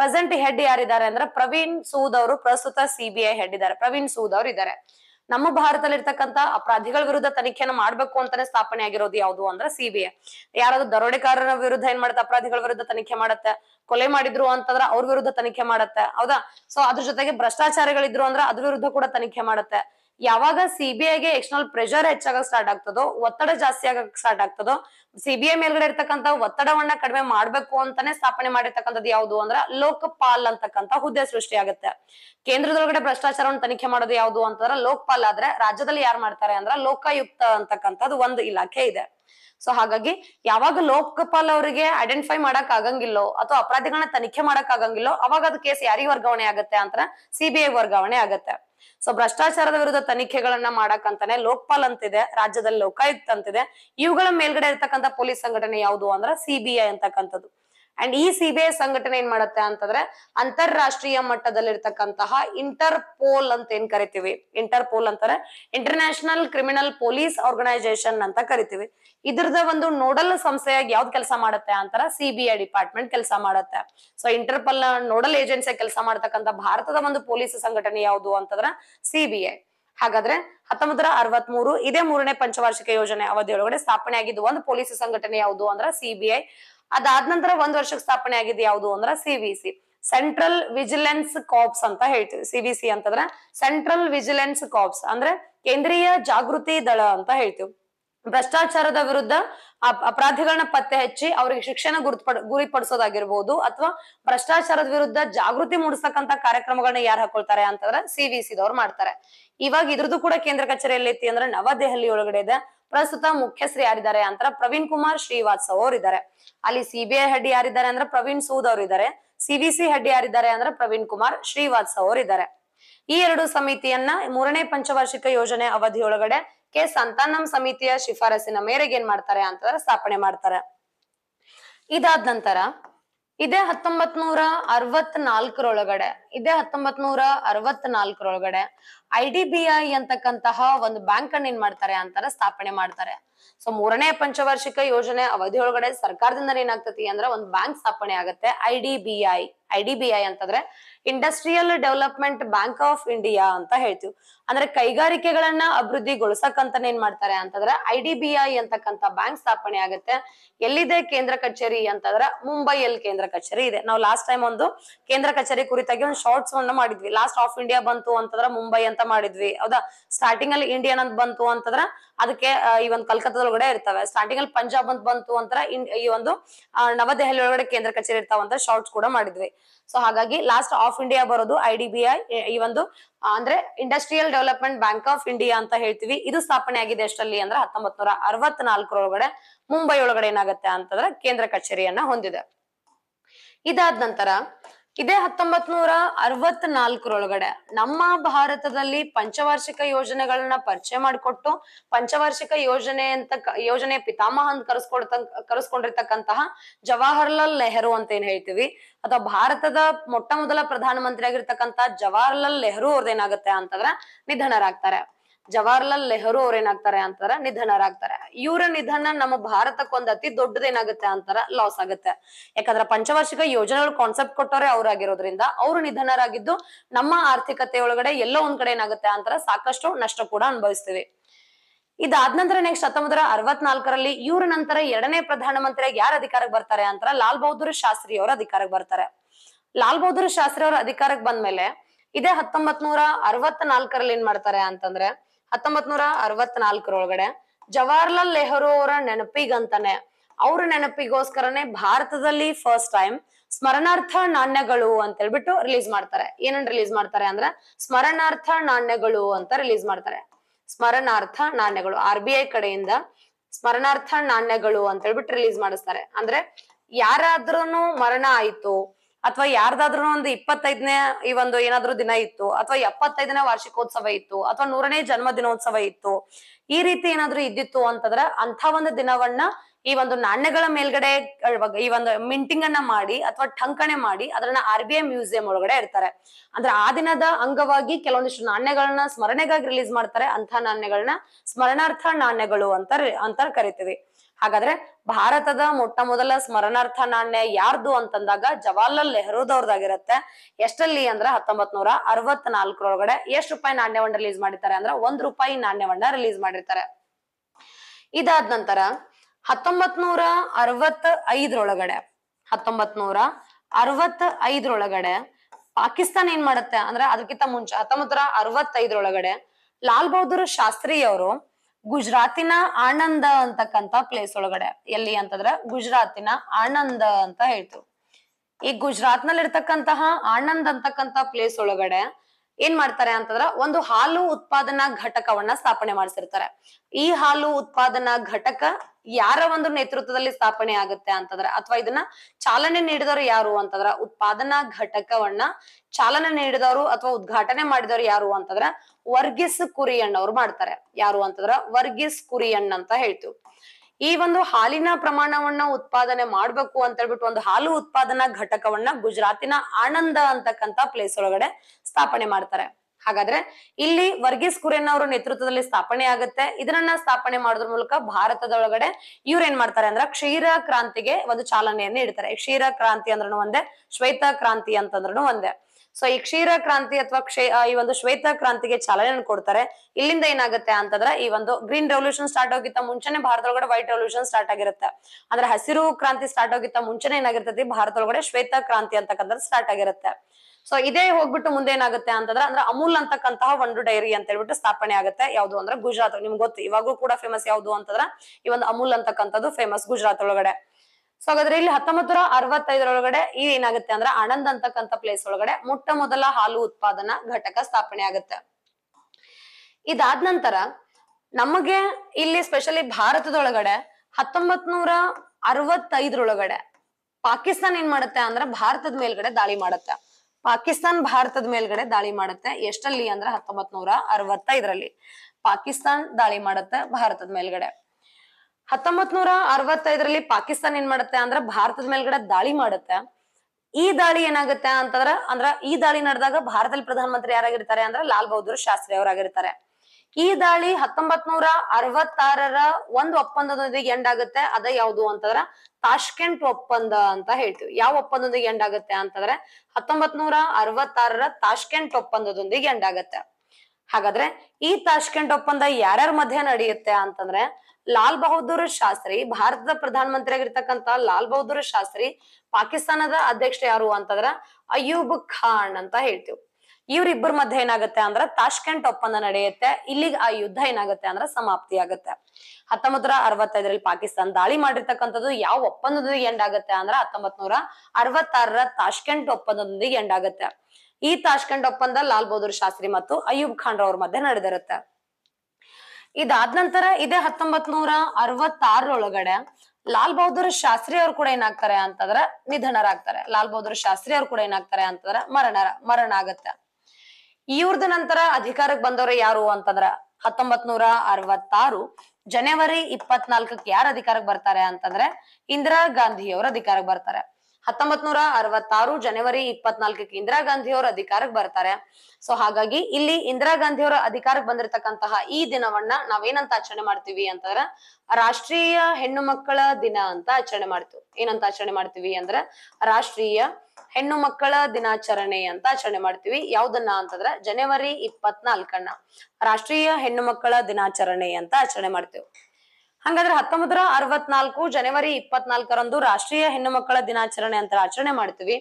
ಪ್ರೆಸೆಂಟ್ ಹೆಡ್ ಯಾರಿದ್ದಾರೆ ಅಂದ್ರೆ ಪ್ರವೀಣ್ ಸೂದ್ ಅವರು ಪ್ರಸ್ತುತ ಸಿಬಿಐ ಹೆಡ್ ಇದ್ದಾರೆ ಪ್ರವೀಣ್ ಸೂದ್ ಅವರು ಇದ್ದಾರೆ ನಮ್ಮ ಭಾರತದಲ್ಲಿ ಇರ್ತಕ್ಕಂತ ಅಪರಾಧಿಗಳ ವಿರುದ್ಧ ತನಿಖೆಯನ್ನು ಮಾಡ್ಬೇಕು ಅಂತಾನೆ ಸ್ಥಾಪನೆ ಆಗಿರೋದು ಯಾವುದು ಅಂದ್ರೆ ಸಿಬಿಐ ಯಾರಾದ್ರೂ ದರೋಡೆಕಾರರ ವಿರುದ್ಧ ಏನ್ ಮಾಡುತ್ತೆ ಅಪರಾಧಿಗಳ ವಿರುದ್ಧ ತನಿಖೆ ಮಾಡತ್ತೆ ಕೊಲೆ ಮಾಡಿದ್ರು ಅಂತಂದ್ರ ಅವ್ರ ವಿರುದ್ಧ ತನಿಖೆ ಮಾಡತ್ತೆ ಹೌದಾ ಸೊ ಅದ್ರ ಜೊತೆಗೆ ಭ್ರಷ್ಟಾಚಾರಗಳಿದ್ರು ಅಂದ್ರೆ ಅದ್ರ ವಿರುದ್ಧ ಕೂಡ ತನಿಖೆ ಮಾಡತ್ತೆ ಯಾವಾಗ ಐಗೆ ಎಕ್ಸ್ಟರ್ನಲ್ ಪ್ರೆಷರ್ ಹೆಚ್ಚಾಗಕ್ ಸ್ಟಾರ್ಟ್ ಆಗ್ತದೋ ಒತ್ತಡ ಜಾಸ್ತಿ ಆಗಕ್ ಸ್ಟಾರ್ಟ್ ಆಗ್ತದೋ ಐ ಮೇಲ್ಗಡೆ ಇರ್ತಕ್ಕಂತ ಒತ್ತಡವನ್ನ ಕಡಿಮೆ ಮಾಡ್ಬೇಕು ಅಂತಾನೆ ಸ್ಥಾಪನೆ ಮಾಡಿರ್ತಕ್ಕಂಥದ್ದು ಯಾವ್ದು ಅಂದ್ರ ಲೋಕಪಾಲ್ ಅಂತಕ್ಕಂಥ ಹುದ್ದೆ ಸೃಷ್ಟಿ ಆಗುತ್ತೆ ಕೇಂದ್ರದೊಳಗಡೆ ಭ್ರಷ್ಟಾಚಾರವನ್ನು ತನಿಖೆ ಮಾಡೋದು ಯಾವುದು ಅಂತಂದ್ರ ಲೋಕಪಾಲ್ ಆದ್ರೆ ರಾಜ್ಯದಲ್ಲಿ ಯಾರು ಮಾಡ್ತಾರೆ ಅಂದ್ರ ಲೋಕಾಯುಕ್ತ ಅಂತಕ್ಕಂಥದ್ದು ಒಂದು ಇಲಾಖೆ ಇದೆ ಸೊ ಹಾಗಾಗಿ ಯಾವಾಗ ಲೋಕಪಾಲ್ ಅವರಿಗೆ ಐಡೆಂಟಿಫೈ ಮಾಡಕ್ ಆಗಂಗಿಲ್ಲೋ ಅಥವಾ ಅಪರಾಧಿಗಳನ್ನ ತನಿಖೆ ಮಾಡಕ್ ಆಗಂಗಿಲ್ಲೋ ಅವಾಗ ಅದು ಕೇಸ್ ಯಾರಿಗೆ ವರ್ಗಾವಣೆ ಆಗುತ್ತೆ ಅಂತ ಸಿಬಿಐ ವರ್ಗಾವಣೆ ಆಗುತ್ತೆ ಸೊ ಭ್ರಷ್ಟಾಚಾರದ ವಿರುದ್ಧ ತನಿಖೆಗಳನ್ನ ಮಾಡಕ್ಕಂತಾನೆ ಲೋಕ್ಪಾಲ್ ಅಂತಿದೆ ರಾಜ್ಯದಲ್ಲಿ ಲೋಕಾಯುಕ್ತ ಅಂತಿದೆ ಇವುಗಳ ಮೇಲ್ಗಡೆ ಇರತಕ್ಕಂತ ಪೊಲೀಸ್ ಸಂಘಟನೆ ಯಾವುದು ಅಂದ್ರೆ ಸಿಬಿಐ ಅಂತಕ್ಕಂಥದ್ದು ಅಂಡ್ ಈ ಸಿ ಸಂಘಟನೆ ಏನ್ ಮಾಡುತ್ತೆ ಅಂತಂದ್ರೆ ಅಂತಾರಾಷ್ಟ್ರೀಯ ಮಟ್ಟದಲ್ಲಿರ್ತಕ್ಕಂತಹ ಇಂಟರ್ಪೋಲ್ ಅಂತ ಏನ್ ಕರಿತೀವಿ ಇಂಟರ್ಪೋಲ್ ಅಂತಾರೆ ಇಂಟರ್ನ್ಯಾಷನಲ್ ಕ್ರಿಮಿನಲ್ ಪೊಲೀಸ್ ಆರ್ಗನೈಸೇಷನ್ ಅಂತ ಕರಿತೀವಿ ಇದ್ರದ ಒಂದು ನೋಡಲ್ ಸಂಸ್ಥೆಯಾಗಿ ಯಾವ್ದು ಕೆಲಸ ಮಾಡುತ್ತೆ ಅಂತಾರ ಸಿ ಬಿ ಐ ಡಿಪಾರ್ಟ್ಮೆಂಟ್ ಕೆಲಸ ಮಾಡುತ್ತೆ ಸೊ ನ ನೋಡಲ್ ಏಜೆನ್ಸಿ ಕೆಲಸ ಮಾಡ್ತಕ್ಕಂತ ಭಾರತದ ಒಂದು ಪೊಲೀಸ್ ಸಂಘಟನೆ ಯಾವುದು ಅಂತಂದ್ರ ಸಿ ಬಿ ಐ ಹಾಗಾದ್ರೆ ಹತ್ತೊಂಬತ್ತರ ಅರವತ್ ಮೂರು ಇದೇ ಮೂರನೇ ಪಂಚವಾರ್ಷಿಕ ಯೋಜನೆ ಅವಧಿಯೊಳಗಡೆ ಸ್ಥಾಪನೆ ಆಗಿದ್ದು ಒಂದು ಪೊಲೀಸ್ ಸಂಘಟನೆ ಯಾವುದು ಅಂದ್ರ ಸಿಬಿಐ ಅದಾದ ನಂತರ ಒಂದ್ ವರ್ಷಕ್ಕೆ ಸ್ಥಾಪನೆ ಆಗಿದ್ದು ಯಾವುದು ಅಂದ್ರ ಸಿವಿಸಿ ಸೆಂಟ್ರಲ್ ವಿಜಿಲೆನ್ಸ್ ಕಾಪ್ಸ್ ಅಂತ ಹೇಳ್ತೀವಿ ಸಿವಿಸಿ ಅಂತಂದ್ರೆ ಸೆಂಟ್ರಲ್ ವಿಜಿಲೆನ್ಸ್ ಕಾಪ್ಸ್ ಅಂದ್ರೆ ಕೇಂದ್ರೀಯ ಜಾಗೃತಿ ದಳ ಅಂತ ಹೇಳ್ತೀವಿ ಭ್ರಷ್ಟಾಚಾರದ ವಿರುದ್ಧ ಅಪರಾಧಿಗಳನ್ನ ಪತ್ತೆ ಹಚ್ಚಿ ಅವ್ರಿಗೆ ಶಿಕ್ಷಣ ಗುರುಪಡ್ ಗುರಿಪಡಿಸೋದಾಗಿರ್ಬೋದು ಅಥವಾ ಭ್ರಷ್ಟಾಚಾರದ ವಿರುದ್ಧ ಜಾಗೃತಿ ಮೂಡಿಸತಕ್ಕಂತ ಕಾರ್ಯಕ್ರಮಗಳನ್ನ ಯಾರು ಹಾಕೊಳ್ತಾರೆ ಅಂತಂದ್ರ ಸಿವಿಸಿದವ್ರು ಮಾಡ್ತಾರೆ ಇವಾಗ ಇದ್ರದ್ದು ಕೂಡ ಕೇಂದ್ರ ಕಚೇರಿಯಲ್ಲಿ ಐತಿ ಅಂದ್ರೆ ನವದೆಹಲಿ ಒಳಗಡೆ ಇದೆ ಪ್ರಸ್ತುತ ಮುಖ್ಯಸ್ಥರು ಯಾರಿದ್ದಾರೆ ಅಂತ ಪ್ರವೀಣ್ ಕುಮಾರ್ ಶ್ರೀವಾತ್ಸವ್ ಅವರಿದ್ದಾರೆ ಅಲ್ಲಿ ಸಿಬಿಐ ಹೆಡ್ ಯಾರಿದ್ದಾರೆ ಅಂದ್ರೆ ಪ್ರವೀಣ್ ಸೂದ್ ಅವರು ಇದ್ದಾರೆ ಸಿವಿಸಿ ಹೆಡ್ ಯಾರಿದ್ದಾರೆ ಅಂದ್ರೆ ಪ್ರವೀಣ್ ಕುಮಾರ್ ಶ್ರೀವಾತ್ಸವ್ ಅವರಿದ್ದಾರೆ ಈ ಎರಡು ಸಮಿತಿಯನ್ನ ಮೂರನೇ ಪಂಚವಾರ್ಷಿಕ ಯೋಜನೆ ಅವಧಿಯೊಳಗಡೆ ಕೆ ಸಂತಾನಂ ಸಮಿತಿಯ ಶಿಫಾರಸಿನ ಮೇರೆಗೆ ಏನ್ ಮಾಡ್ತಾರೆ ಅಂತಂದ್ರೆ ಸ್ಥಾಪನೆ ಮಾಡ್ತಾರೆ ಇದಾದ ನಂತರ ಇದೇ ಹತ್ತೊಂಬತ್ ನೂರ ಅರವತ್ ನಾಲ್ಕರೊಳಗಡೆ ಇದೇ ಹತ್ತೊಂಬತ್ ನೂರ ಅರವತ್ ನಾಲ್ಕರೊಳಗಡೆ ಐ ಡಿ ಬಿ ಐ ಅಂತಕ್ಕಂತಹ ಒಂದು ಬ್ಯಾಂಕ್ ಅನ್ನ ಏನ್ ಮಾಡ್ತಾರೆ ಅಂತಾರೆ ಸ್ಥಾಪನೆ ಮಾಡ್ತಾರೆ ಸೊ ಮೂರನೇ ಪಂಚವಾರ್ಷಿಕ ಯೋಜನೆ ಅವಧಿಯೊಳಗಡೆ ಸರ್ಕಾರದಿಂದ ಏನಾಗ್ತತಿ ಅಂದ್ರೆ ಒಂದು ಬ್ಯಾಂಕ್ ಸ್ಥಾಪನೆ ಆಗತ್ತೆ I D B I I D B I ಅಂತಂದ್ರೆ industrial development bank of India ಅಂತ ಹೇಳ್ತೀವಿ ಅಂದ್ರೆ ಕೈಗಾರಿಕೆಗಳನ್ನ ಅಭಿವೃದ್ಧಿಗೊಳಿಸಕಂತಾನೆ ಏನ್ ಮಾಡ್ತಾರೆ ಅಂತಂದ್ರೆ ಐ ಡಿ ಬಿ ಐ ಅಂತಕ್ಕಂತ ಬ್ಯಾಂಕ್ ಸ್ಥಾಪನೆ ಆಗುತ್ತೆ ಎಲ್ಲಿದೆ ಕೇಂದ್ರ ಕಚೇರಿ ಅಂತಂದ್ರೆ ಮುಂಬೈಯಲ್ಲಿ ಕೇಂದ್ರ ಕಚೇರಿ ಇದೆ ನಾವು ಲಾಸ್ಟ್ ಟೈಮ್ ಒಂದು ಕೇಂದ್ರ ಕಚೇರಿ ಕುರಿತಾಗಿ ಒಂದು ಶಾರ್ಟ್ಸ್ ಅನ್ನ ಮಾಡಿದ್ವಿ ಲಾಸ್ಟ್ ಆಫ್ ಇಂಡಿಯಾ ಬಂತು ಅಂತಂದ್ರೆ ಮುಂಬೈ ಅಂತ ಮಾಡಿದ್ವಿ ಹೌದಾ ಸ್ಟಾರ್ಟಿಂಗ್ ಅಲ್ಲಿ ಇಂಡಿಯನ್ ಅಂತ ಬಂತು ಅಂತಂದ್ರ ಅದಕ್ಕೆ ಈ ಒಂದು ಕಲ್ಕತ್ತಾದೊಳಗಡೆ ಇರ್ತವೆ ಸ್ಟಾರ್ಟಿಂಗ್ ಅಲ್ಲಿ ಪಂಜಾಬ್ ಅಂತ ಬಂತು ಅಂತ ಈ ಒಂದು ನವದೆಹಲಿ ಒಳಗಡೆ ಕೇಂದ್ರ ಕಚೇರಿ ಇರ್ತಾವಂತ ಶಾರ್ಟ್ಸ್ ಕೂಡ ಮಾಡಿದ್ವಿ ಸೊ ಹಾಗಾಗಿ ಲಾಸ್ಟ್ ಆಫ್ ಇಂಡಿಯಾ ಬರೋದು ಐ ಡಿ ಬಿ ಐ ಈ ಒಂದು ಅಂದ್ರೆ industrial development bank of India ಅಂತ ಹೇಳ್ತೀವಿ ಇದು ಸ್ಥಾಪನೆ ಆಗಿದೆ ಎಷ್ಟಲ್ಲಿ ಅಂದ್ರೆ ಹತ್ತೊಂಬತ್ ನೂರ ಮುಂಬೈ ಒಳಗಡೆ ಏನಾಗುತ್ತೆ ಅಂತಂದ್ರೆ ಕೇಂದ್ರ ಕಚೇರಿಯನ್ನ ಹೊಂದಿದೆ ಇದಾದ ನಂತರ ಇದೇ ಹತ್ತೊಂಬತ್ ನೂರ ಅರವತ್ ನಾಲ್ಕರೊಳಗಡೆ ನಮ್ಮ ಭಾರತದಲ್ಲಿ ಪಂಚವಾರ್ಷಿಕ ಯೋಜನೆಗಳನ್ನ ಪರಿಚಯ ಮಾಡಿಕೊಟ್ಟು ಪಂಚವಾರ್ಷಿಕ ಯೋಜನೆ ಅಂತ ಯೋಜನೆ ಪಿತಾಮಹ ಅಂತ ಕರೆಸ್ಕೊಡ್ತ ಕರೆಸ್ಕೊಂಡಿರ್ತಕ್ಕಂತಹ ಜವಾಹರ್ಲಾಲ್ ನೆಹರು ಅಂತ ಏನ್ ಹೇಳ್ತೀವಿ ಅಥವಾ ಭಾರತದ ಮೊಟ್ಟ ಮೊದಲ ಪ್ರಧಾನ ಮಂತ್ರಿ ಆಗಿರ್ತಕ್ಕಂತಹ ಜವಾಹರ್ಲಾಲ್ ನೆಹರು ಅವ್ರದ್ದೇನಾಗತ್ತೆ ಅಂತಂದ್ರ ನಿಧನರಾಗ್ತಾರೆ ಜವಾಹರ್ಲಾಲ್ ನೆಹರು ಏನಾಗ್ತಾರೆ ಅಂತಾರ ನಿಧನರಾಗ್ತಾರೆ ಇವರ ನಿಧನ ನಮ್ಮ ಭಾರತಕ್ಕೊಂದ್ ಅತಿ ದೊಡ್ಡದೇನಾಗುತ್ತೆ ಅಂತಾರ ಲಾಸ್ ಆಗುತ್ತೆ ಯಾಕಂದ್ರೆ ಪಂಚವಾರ್ಷಿಕ ಯೋಜನೆಗಳ ಕಾನ್ಸೆಪ್ಟ್ ಕೊಟ್ಟವರೇ ಅವ್ರಾಗಿರೋದ್ರಿಂದ ಅವ್ರು ನಿಧನರಾಗಿದ್ದು ನಮ್ಮ ಆರ್ಥಿಕತೆ ಒಳಗಡೆ ಎಲ್ಲೋ ಒಂದ್ ಕಡೆ ಏನಾಗುತ್ತೆ ಅಂತಾರ ಸಾಕಷ್ಟು ನಷ್ಟ ಕೂಡ ಅನುಭವಿಸ್ತೀವಿ ಇದಾದ ನಂತರ ನೆಕ್ಸ್ಟ್ ಹತ್ತೊಂಬತ್ತರ ಅರವತ್ನಾಲ್ಕರಲ್ಲಿ ಇವ್ರ ನಂತರ ಎರಡನೇ ಪ್ರಧಾನ ಮಂತ್ರಿಯಾಗಿ ಯಾರು ಅಧಿಕಾರಕ್ಕೆ ಬರ್ತಾರೆ ಅಂತಾರ ಲಾಲ್ ಬಹದ್ದೂರ್ ಶಾಸ್ತ್ರಿ ಅವರು ಅಧಿಕಾರಕ್ಕೆ ಬರ್ತಾರೆ ಲಾಲ್ ಬಹದ್ದೂರ್ ಶಾಸ್ತ್ರಿ ಅವರು ಅಧಿಕಾರಕ್ಕೆ ಬಂದ್ಮೇಲೆ ಇದೇ ಹತ್ತೊಂಬತ್ ನೂರ ಅರವತ್ನಾಲ್ಕರಲ್ಲಿ ಏನ್ ಮಾಡ್ತಾರೆ ಅಂತಂದ್ರೆ ಹತ್ತೊಂಬತ್ ನೂರ ಅರವತ್ನಾಲ್ಕರೊಳಗಡೆ ಜವಾಹರ್ಲಾಲ್ ನೆಹರು ಅವರ ನೆನಪಿಗಂತಾನೆ ಅವ್ರ ನೆನಪಿಗೋಸ್ಕರನೇ ಭಾರತದಲ್ಲಿ ಫಸ್ಟ್ ಟೈಮ್ ಸ್ಮರಣಾರ್ಥ ನಾಣ್ಯಗಳು ಅಂತ ಹೇಳ್ಬಿಟ್ಟು ರಿಲೀಸ್ ಮಾಡ್ತಾರೆ ಏನನ್ ರಿಲೀಸ್ ಮಾಡ್ತಾರೆ ಅಂದ್ರೆ ಸ್ಮರಣಾರ್ಥ ನಾಣ್ಯಗಳು ಅಂತ ರಿಲೀಸ್ ಮಾಡ್ತಾರೆ ಸ್ಮರಣಾರ್ಥ ನಾಣ್ಯಗಳು ಆರ್ ಬಿ ಐ ಕಡೆಯಿಂದ ಸ್ಮರಣಾರ್ಥ ನಾಣ್ಯಗಳು ಅಂತ ಹೇಳ್ಬಿಟ್ಟು ರಿಲೀಸ್ ಮಾಡಿಸ್ತಾರೆ ಅಂದ್ರೆ ಯಾರಾದ್ರೂ ಮರಣ ಆಯ್ತು ಅಥವಾ ಯಾರ್ದಾದ್ರೂ ಒಂದು ಇಪ್ಪತ್ತೈದನೇ ಈ ಒಂದು ಏನಾದ್ರು ದಿನ ಇತ್ತು ಅಥವಾ ಎಪ್ಪತ್ತೈದನೇ ವಾರ್ಷಿಕೋತ್ಸವ ಇತ್ತು ಅಥವಾ ನೂರನೇ ಜನ್ಮ ದಿನೋತ್ಸವ ಇತ್ತು ಈ ರೀತಿ ಏನಾದ್ರು ಇದ್ದಿತ್ತು ಅಂತಂದ್ರೆ ಅಂತ ಒಂದು ದಿನವನ್ನ ಈ ಒಂದು ನಾಣ್ಯಗಳ ಮೇಲ್ಗಡೆ ಈ ಒಂದು ಮಿಂಟಿಂಗ್ ಅನ್ನ ಮಾಡಿ ಅಥವಾ ಠಂಕಣೆ ಮಾಡಿ ಅದನ್ನ ಆರ್ ಬಿ ಐ ಮ್ಯೂಸಿಯಂ ಒಳಗಡೆ ಇರ್ತಾರೆ ಅಂದ್ರೆ ಆ ದಿನದ ಅಂಗವಾಗಿ ಕೆಲವೊಂದಿಷ್ಟು ನಾಣ್ಯಗಳನ್ನ ಸ್ಮರಣೆಗಾಗಿ ರಿಲೀಸ್ ಮಾಡ್ತಾರೆ ಅಂತ ನಾಣ್ಯಗಳನ್ನ ಸ್ಮರಣಾರ್ಥ ನಾಣ್ಯಗಳು ಅಂತ ಅಂತ ಕರಿತೀವಿ ಹಾಗಾದ್ರೆ ಭಾರತದ ಮೊಟ್ಟ ಮೊದಲ ಸ್ಮರಣಾರ್ಥ ನಾಣ್ಯ ಯಾರ್ದು ಅಂತಂದಾಗ ಜವಾಹರ್ಲಾಲ್ ನೆಹರೂದವ್ರದಾಗಿರುತ್ತೆ ಎಷ್ಟಲ್ಲಿ ಅಂದ್ರೆ ಹತ್ತೊಂಬತ್ ನೂರ ನಾಲ್ಕರೊಳಗಡೆ ಎಷ್ಟು ರೂಪಾಯಿ ನಾಣ್ಯವನ್ನ ರಿಲೀಸ್ ಮಾಡಿರ್ತಾರೆ ಅಂದ್ರೆ ಒಂದ್ ರೂಪಾಯಿ ನಾಣ್ಯವನ್ನ ರಿಲೀಸ್ ಮಾಡಿರ್ತಾರೆ ಇದಾದ ನಂತರ ಹತ್ತೊಂಬತ್ ನೂರ ಅರವತ್ ಐದರೊಳಗಡೆ ಹತ್ತೊಂಬತ್ ನೂರ ಅರವತ್ ಐದರೊಳಗಡೆ ಪಾಕಿಸ್ತಾನ ಏನ್ ಮಾಡುತ್ತೆ ಅಂದ್ರೆ ಅದಕ್ಕಿಂತ ಮುಂಚೆ ಹತ್ತೊಂಬತ್ತರ ಅರವತ್ತೈದರೊಳಗಡೆ ಲಾಲ್ ಬಹದ್ದೂರ್ ಶಾಸ್ತ್ರಿ ಅವರು ಗುಜರಾತಿನ ಆನಂದ ಅಂತಕ್ಕಂತ ಪ್ಲೇಸ್ ಒಳಗಡೆ ಎಲ್ಲಿ ಅಂತಂದ್ರ ಗುಜರಾತಿನ ಆನಂದ ಅಂತ ಹೇಳ್ತು ಈ ಗುಜರಾತ್ ನಲ್ಲಿ ಇರ್ತಕ್ಕಂತಹ ಆನಂದ್ ಅಂತಕ್ಕಂತ ಪ್ಲೇಸ್ ಒಳಗಡೆ ಏನ್ ಮಾಡ್ತಾರೆ ಅಂತಂದ್ರ ಒಂದು ಹಾಲು ಉತ್ಪಾದನಾ ಘಟಕವನ್ನ ಸ್ಥಾಪನೆ ಮಾಡಿಸಿರ್ತಾರೆ ಈ ಹಾಲು ಉತ್ಪಾದನಾ ಘಟಕ ಯಾರ ಒಂದು ನೇತೃತ್ವದಲ್ಲಿ ಸ್ಥಾಪನೆ ಆಗುತ್ತೆ ಅಂತಂದ್ರೆ ಅಥವಾ ಇದನ್ನ ಚಾಲನೆ ನೀಡಿದವರು ಯಾರು ಅಂತಂದ್ರ ಉತ್ಪಾದನಾ ಘಟಕವನ್ನ ಚಾಲನೆ ನೀಡಿದವರು ಅಥವಾ ಉದ್ಘಾಟನೆ ಮಾಡಿದವರು ಯಾರು ಅಂತಂದ್ರ ವರ್ಗೀಸ್ ಕುರಿಯಣ್ಣ ಮಾಡ್ತಾರೆ ಯಾರು ಅಂತಂದ್ರ ವರ್ಗೀಸ್ ಕುರಿಯಣ್ಣ ಅಂತ ಹೇಳ್ತೀವಿ ಈ ಒಂದು ಹಾಲಿನ ಪ್ರಮಾಣವನ್ನ ಉತ್ಪಾದನೆ ಮಾಡ್ಬೇಕು ಅಂತ ಹೇಳ್ಬಿಟ್ಟು ಒಂದು ಹಾಲು ಉತ್ಪಾದನಾ ಘಟಕವನ್ನ ಗುಜರಾತಿನ ಆನಂದ ಅಂತಕ್ಕಂಥ ಪ್ಲೇಸ್ ಒಳಗಡೆ ಸ್ಥಾಪನೆ ಮಾಡ್ತಾರೆ ಹಾಗಾದ್ರೆ ಇಲ್ಲಿ ವರ್ಗೀಸ್ ಕುರೇನ್ ಅವರ ನೇತೃತ್ವದಲ್ಲಿ ಸ್ಥಾಪನೆ ಆಗುತ್ತೆ ಇದನ್ನ ಸ್ಥಾಪನೆ ಮಾಡೋದ್ರ ಮೂಲಕ ಭಾರತದ ಒಳಗಡೆ ಏನ್ ಮಾಡ್ತಾರೆ ಅಂದ್ರೆ ಕ್ಷೀರ ಕ್ರಾಂತಿಗೆ ಒಂದು ಚಾಲನೆಯನ್ನ ಇಡ್ತಾರೆ ಕ್ಷೀರ ಕ್ರಾಂತಿ ಅಂದ್ರೂ ಒಂದೇ ಶ್ವೇತ ಕ್ರಾಂತಿ ಅಂತಂದ್ರೂ ಒಂದೇ ಸೊ ಈ ಕ್ಷೀರ ಕ್ರಾಂತಿ ಅಥವಾ ಕ್ಷೇ ಈ ಒಂದು ಶ್ವೇತ ಕ್ರಾಂತಿಗೆ ಚಾಲನೆ ಕೊಡ್ತಾರೆ ಇಲ್ಲಿಂದ ಏನಾಗುತ್ತೆ ಅಂತಂದ್ರೆ ಈ ಒಂದು ಗ್ರೀನ್ ರೆವಲ್ಯೂಷನ್ ಸ್ಟಾರ್ಟ್ ಆಗೋಕ್ಕಿಂತ ಮುಂಚೆನೆ ಭಾರತದೊಳಗಡೆ ವೈಟ್ ರೆವಲ್ಯೂಷನ್ ಸ್ಟಾರ್ಟ್ ಆಗಿರುತ್ತೆ ಅಂದ್ರೆ ಹಸಿರು ಕ್ರಾಂತಿ ಸ್ಟಾರ್ಟ್ ಆಗಿತ್ತ ಮುಂಚೆನೆ ಏನಾಗಿರ್ತೈತಿ ಭಾರತದೊಳಗಡೆ ಶ್ವೇತ ಕ್ರಾಂತಿ ಅಂತಕ್ಕಂಥದ್ದು ಸ್ಟಾರ್ಟ್ ಆಗಿರುತ್ತೆ ಸೊ ಇದೇ ಹೋಗ್ಬಿಟ್ಟು ಮುಂದೆ ಏನಾಗುತ್ತೆ ಅಂತಂದ್ರೆ ಅಂದ್ರೆ ಅಮೂಲ್ ಅಂತಕ್ಕಂತಹ ಒಂದು ಡೈರಿ ಅಂತ ಹೇಳ್ಬಿಟ್ಟು ಸ್ಥಾಪನೆ ಆಗುತ್ತೆ ಯಾವುದು ಅಂದ್ರೆ ಗುಜರಾತ್ ನಿಮ್ಗೆ ಗೊತ್ತು ಇವಾಗೂ ಕೂಡ ಫೇಮಸ್ ಯಾವುದು ಅಂತಂದ್ರೆ ಈ ಒಂದು ಅಮೂಲ್ ಅಂತಕ್ಕಂಥದ್ದು ಫೇಮಸ್ ಗುಜರಾತ್ ಒಳಗಡೆ ಸೊ ಹಾಗಾದ್ರೆ ಇಲ್ಲಿ ನೂರ ಅರವತ್ತೈದರೊಳಗಡೆ ಏನಾಗುತ್ತೆ ಅಂದ್ರೆ ಆನಂದ್ ಅಂತಕ್ಕಂಥ ಪ್ಲೇಸ್ ಒಳಗಡೆ ಮೊಟ್ಟ ಮೊದಲ ಹಾಲು ಉತ್ಪಾದನಾ ಘಟಕ ಸ್ಥಾಪನೆ ಆಗುತ್ತೆ ಇದಾದ ನಂತರ ನಮಗೆ ಇಲ್ಲಿ ಸ್ಪೆಷಲಿ ಭಾರತದೊಳಗಡೆ ಹತ್ತೊಂಬತ್ ನೂರ ಅರವತ್ತೈದರೊಳಗಡೆ ಪಾಕಿಸ್ತಾನ ಏನ್ ಮಾಡುತ್ತೆ ಅಂದ್ರೆ ಭಾರತದ ಮೇಲ್ಗಡೆ ದಾಳಿ ಮಾಡುತ್ತೆ ಪಾಕಿಸ್ತಾನ್ ಭಾರತದ ಮೇಲ್ಗಡೆ ದಾಳಿ ಮಾಡುತ್ತೆ ಎಷ್ಟಲ್ಲಿ ಅಂದ್ರೆ ಹತ್ತೊಂಬತ್ ನೂರ ಅರವತ್ತೈದರಲ್ಲಿ ಪಾಕಿಸ್ತಾನ್ ದಾಳಿ ಮಾಡುತ್ತೆ ಭಾರತದ ಮೇಲ್ಗಡೆ ಹತ್ತೊಂಬತ್ ನೂರ ಅರವತ್ತೈದರಲ್ಲಿ ಪಾಕಿಸ್ತಾನ ಏನ್ ಮಾಡುತ್ತೆ ಅಂದ್ರೆ ಭಾರತದ ಮೇಲ್ಗಡೆ ದಾಳಿ ಮಾಡುತ್ತೆ ಈ ದಾಳಿ ಏನಾಗುತ್ತೆ ಅಂತಂದ್ರ ಅಂದ್ರ ಈ ದಾಳಿ ನಡೆದಾಗ ಭಾರತದಲ್ಲಿ ಪ್ರಧಾನ ಮಂತ್ರಿ ಯಾರಾಗಿರ್ತಾರೆ ಅಂದ್ರೆ ಲಾಲ್ ಬಹದ್ದೂರ್ ಶಾಸ್ತ್ರಿ ಅವರಾಗಿರ್ತಾರೆ ಈ ದಾಳಿ ಹತ್ತೊಂಬತ್ ನೂರ ಅರವತ್ತಾರರ ಒಂದು ಒಪ್ಪಂದದೊಂದಿಗೆ ಎಂಡ್ ಆಗುತ್ತೆ ಅದ ಯಾವುದು ಅಂತಂದ್ರ ತಾಷ್ಕೆಂಟ್ ಒಪ್ಪಂದ ಅಂತ ಹೇಳ್ತೀವಿ ಯಾವ ಒಪ್ಪಂದದೊಂದಿಗೆ ಎಂಡ್ ಆಗುತ್ತೆ ಅಂತಂದ್ರೆ ಹತ್ತೊಂಬತ್ ನೂರ ಅರವತ್ತಾರರ ತಾಷ್ಕೆಂಟ್ ಒಪ್ಪಂದದೊಂದಿಗೆ ಎಂಡ್ ಆಗುತ್ತೆ ಹಾಗಾದ್ರೆ ಈ ತಾಷ್ಕೆಂಟ್ ಒಪ್ಪಂದ ಯಾರ್ಯಾರ ಮಧ್ಯೆ ನಡೆಯುತ್ತೆ ಅಂತಂದ್ರೆ ಲಾಲ್ ಬಹದ್ದೂರ್ ಶಾಸ್ತ್ರಿ ಭಾರತದ ಪ್ರಧಾನ ಮಂತ್ರಿ ಆಗಿರ್ತಕ್ಕಂತ ಲಾಲ್ ಬಹದ್ದೂರ್ ಶಾಸ್ತ್ರಿ ಪಾಕಿಸ್ತಾನದ ಅಧ್ಯಕ್ಷ ಯಾರು ಅಂತಂದ್ರ ಅಯ್ಯೂಬ್ ಖಾನ್ ಅಂತ ಹೇಳ್ತೀವಿ ಇವ್ರಿಬ್ಬರ ಮಧ್ಯ ಏನಾಗುತ್ತೆ ಅಂದ್ರ ತಾಷ್ಕೆಂಟ್ ಒಪ್ಪಂದ ನಡೆಯುತ್ತೆ ಇಲ್ಲಿಗೆ ಆ ಯುದ್ಧ ಏನಾಗುತ್ತೆ ಅಂದ್ರ ಸಮಾಪ್ತಿ ಆಗುತ್ತೆ ಹತ್ತೊಂಬತ್ ಅರವತ್ತೈದರಲ್ಲಿ ಪಾಕಿಸ್ತಾನ ದಾಳಿ ಮಾಡಿರ್ತಕ್ಕಂಥದ್ದು ಯಾವ ಒಪ್ಪಂದದೊಂದಿಗೆ ಎಂಡ್ ಆಗುತ್ತೆ ಅಂದ್ರ ಹತ್ತೊಂಬತ್ ನೂರ ಅರವತ್ತಾರರ ತಾಷ್ಕೆಂಟ್ ಒಪ್ಪಂದದೊಂದಿಗೆ ಎಂಡ್ ಆಗುತ್ತೆ ಈ ತಾಷ್ಕೆಂಟ್ ಒಪ್ಪಂದ ಲಾಲ್ ಬಹದ್ದೂರ್ ಶಾಸ್ತ್ರಿ ಮತ್ತು ಅಯ್ಯೂಬ್ ಖಾನ್ ರವ್ರ ಮಧ್ಯೆ ನಡೆದಿರುತ್ತೆ ಇದಾದ ನಂತರ ಇದೇ ಹತ್ತೊಂಬತ್ ನೂರ ಅರವತ್ತಾರರೊಳಗಡೆ ಲಾಲ್ ಬಹದ್ದೂರ್ ಶಾಸ್ತ್ರಿ ಅವ್ರು ಕೂಡ ಏನಾಗ್ತಾರೆ ಅಂತಂದ್ರೆ ನಿಧನರಾಗ್ತಾರೆ ಲಾಲ್ ಬಹದ್ದೂರ್ ಶಾಸ್ತ್ರಿ ಅವ್ರು ಕೂಡ ಏನಾಗ್ತಾರೆ ಅಂತಂದ್ರೆ ಮರಣ ಮರಣ ಆಗತ್ತೆ ಇವ್ರದ ನಂತರ ಅಧಿಕಾರಕ್ಕೆ ಬಂದವರು ಯಾರು ಅಂತಂದ್ರ ಹತ್ತೊಂಬತ್ ನೂರ ಅರವತ್ತಾರು ಜನವರಿ ಇಪ್ಪತ್ನಾಲ್ಕಕ್ಕೆ ಯಾರು ಅಧಿಕಾರಕ್ಕೆ ಬರ್ತಾರೆ ಅಂತಂದ್ರೆ ಇಂದಿರಾ ಗಾಂಧಿ ಅವರು ಅಧಿಕಾರಕ್ಕೆ ಬರ್ತಾರೆ ಹತ್ತೊಂಬತ್ ನೂರ ಅರವತ್ತಾರು ಜನವರಿ ಇಪ್ಪತ್ನಾಲ್ಕಕ್ಕೆ ಇಂದಿರಾ ಗಾಂಧಿಯವ್ರ ಅಧಿಕಾರಕ್ಕೆ ಬರ್ತಾರೆ ಸೊ ಹಾಗಾಗಿ ಇಲ್ಲಿ ಇಂದಿರಾ ಗಾಂಧಿಯವರ ಅಧಿಕಾರಕ್ಕೆ ಬಂದಿರತಕ್ಕಂತಹ ಈ ದಿನವನ್ನ ನಾವೇನಂತ ಆಚರಣೆ ಮಾಡ್ತೀವಿ ಅಂತಂದ್ರ ರಾಷ್ಟ್ರೀಯ ಹೆಣ್ಣು ಮಕ್ಕಳ ದಿನ ಅಂತ ಆಚರಣೆ ಮಾಡ್ತೀವಿ ಏನಂತ ಆಚರಣೆ ಮಾಡ್ತೀವಿ ಅಂದ್ರ ರಾಷ್ಟ್ರೀಯ ಹೆಣ್ಣು ಮಕ್ಕಳ ದಿನಾಚರಣೆ ಅಂತ ಆಚರಣೆ ಮಾಡ್ತೀವಿ ಯಾವ್ದನ್ನ ಅಂತಂದ್ರ ಜನವರಿ ಇಪ್ಪತ್ನಾಲ್ಕನ್ನ ರಾಷ್ಟ್ರೀಯ ಹೆಣ್ಣು ಮಕ್ಕಳ ದಿನಾಚರಣೆ ಅಂತ ಆಚರಣೆ ಮಾಡ್ತೀವಿ ಹಂಗಾದ್ರೆ ಹತ್ತೊಂಬತ್ತರ ಅರವತ್ನಾಲ್ಕು ಜನವರಿ ಇಪ್ಪತ್ನಾಲ್ಕರಂದು ರಾಷ್ಟ್ರೀಯ ಹೆಣ್ಣು ಮಕ್ಕಳ ದಿನಾಚರಣೆ ಅಂತ ಆಚರಣೆ ಮಾಡ್ತೀವಿ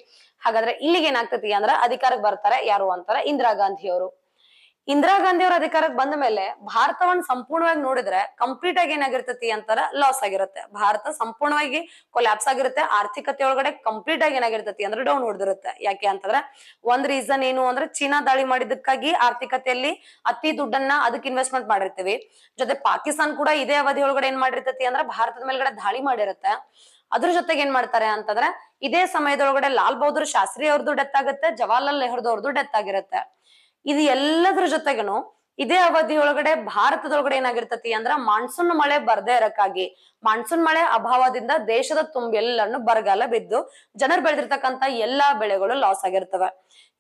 ಹಾಗಾದ್ರೆ ಇಲ್ಲಿಗೆ ಏನಾಗ್ತತಿ ಅಂದ್ರ ಅಧಿಕಾರಕ್ಕೆ ಬರ್ತಾರೆ ಯಾರು ಅಂತಾರ ಇಂದಿರಾ ಗಾಂಧಿ ಅವರು ಇಂದಿರಾ ಗಾಂಧಿ ಅವರ ಅಧಿಕಾರಕ್ಕೆ ಬಂದ ಮೇಲೆ ಭಾರತವನ್ನು ಸಂಪೂರ್ಣವಾಗಿ ನೋಡಿದ್ರೆ ಕಂಪ್ಲೀಟ್ ಆಗಿ ಏನಾಗಿರ್ತತಿ ಅಂತಾರ ಲಾಸ್ ಆಗಿರುತ್ತೆ ಭಾರತ ಸಂಪೂರ್ಣವಾಗಿ ಕೊಲ್ಯಾಪ್ಸ್ ಆಗಿರುತ್ತೆ ಆರ್ಥಿಕತೆ ಒಳಗಡೆ ಕಂಪ್ಲೀಟ್ ಆಗಿ ಏನಾಗಿರ್ತತಿ ಅಂದ್ರೆ ಡೌನ್ ಹೊಡೆದಿರುತ್ತೆ ಯಾಕೆ ಅಂತಂದ್ರೆ ಒಂದ್ ರೀಸನ್ ಏನು ಅಂದ್ರೆ ಚೀನಾ ದಾಳಿ ಮಾಡಿದಕ್ಕಾಗಿ ಆರ್ಥಿಕತೆಯಲ್ಲಿ ಅತಿ ದುಡ್ಡನ್ನ ಅದಕ್ಕೆ ಇನ್ವೆಸ್ಟ್ಮೆಂಟ್ ಮಾಡಿರ್ತೀವಿ ಜೊತೆ ಪಾಕಿಸ್ತಾನ ಕೂಡ ಇದೇ ಅವಧಿ ಒಳಗಡೆ ಏನ್ ಮಾಡಿರ್ತತಿ ಅಂದ್ರೆ ಭಾರತದ ಮೇಲ್ಗಡೆ ದಾಳಿ ಮಾಡಿರುತ್ತೆ ಅದ್ರ ಜೊತೆಗೆ ಏನ್ ಮಾಡ್ತಾರೆ ಅಂತಂದ್ರೆ ಇದೇ ಸಮಯದೊಳಗಡೆ ಲಾಲ್ ಬಹದ್ದೂರ್ ಶಾಸ್ತ್ರಿ ಅವ್ರದ್ದು ಡೆತ್ ಆಗುತ್ತೆ ಜವಾಹರ್ಲಾಲ್ ನೆಹರು ಅವ್ರದ್ದು ಡೆತ್ ಆಗಿರುತ್ತೆ ಇದು ಎಲ್ಲದ್ರ ಜೊತೆಗೂನು ಇದೇ ಅವಧಿ ಒಳಗಡೆ ಭಾರತದೊಳಗಡೆ ಏನಾಗಿರ್ತತಿ ಅಂದ್ರ ಮಾನ್ಸೂನ್ ಮಳೆ ಬರದೇ ಇರಕ್ಕಾಗಿ ಮಾನ್ಸೂನ್ ಮಳೆ ಅಭಾವದಿಂದ ದೇಶದ ತುಂಬೆಲ್ಲರನ್ನು ಬರಗಾಲ ಬಿದ್ದು ಜನರು ಬೆಳೆದಿರ್ತಕ್ಕಂತ ಎಲ್ಲಾ ಬೆಳೆಗಳು ಲಾಸ್ ಆಗಿರ್ತವೆ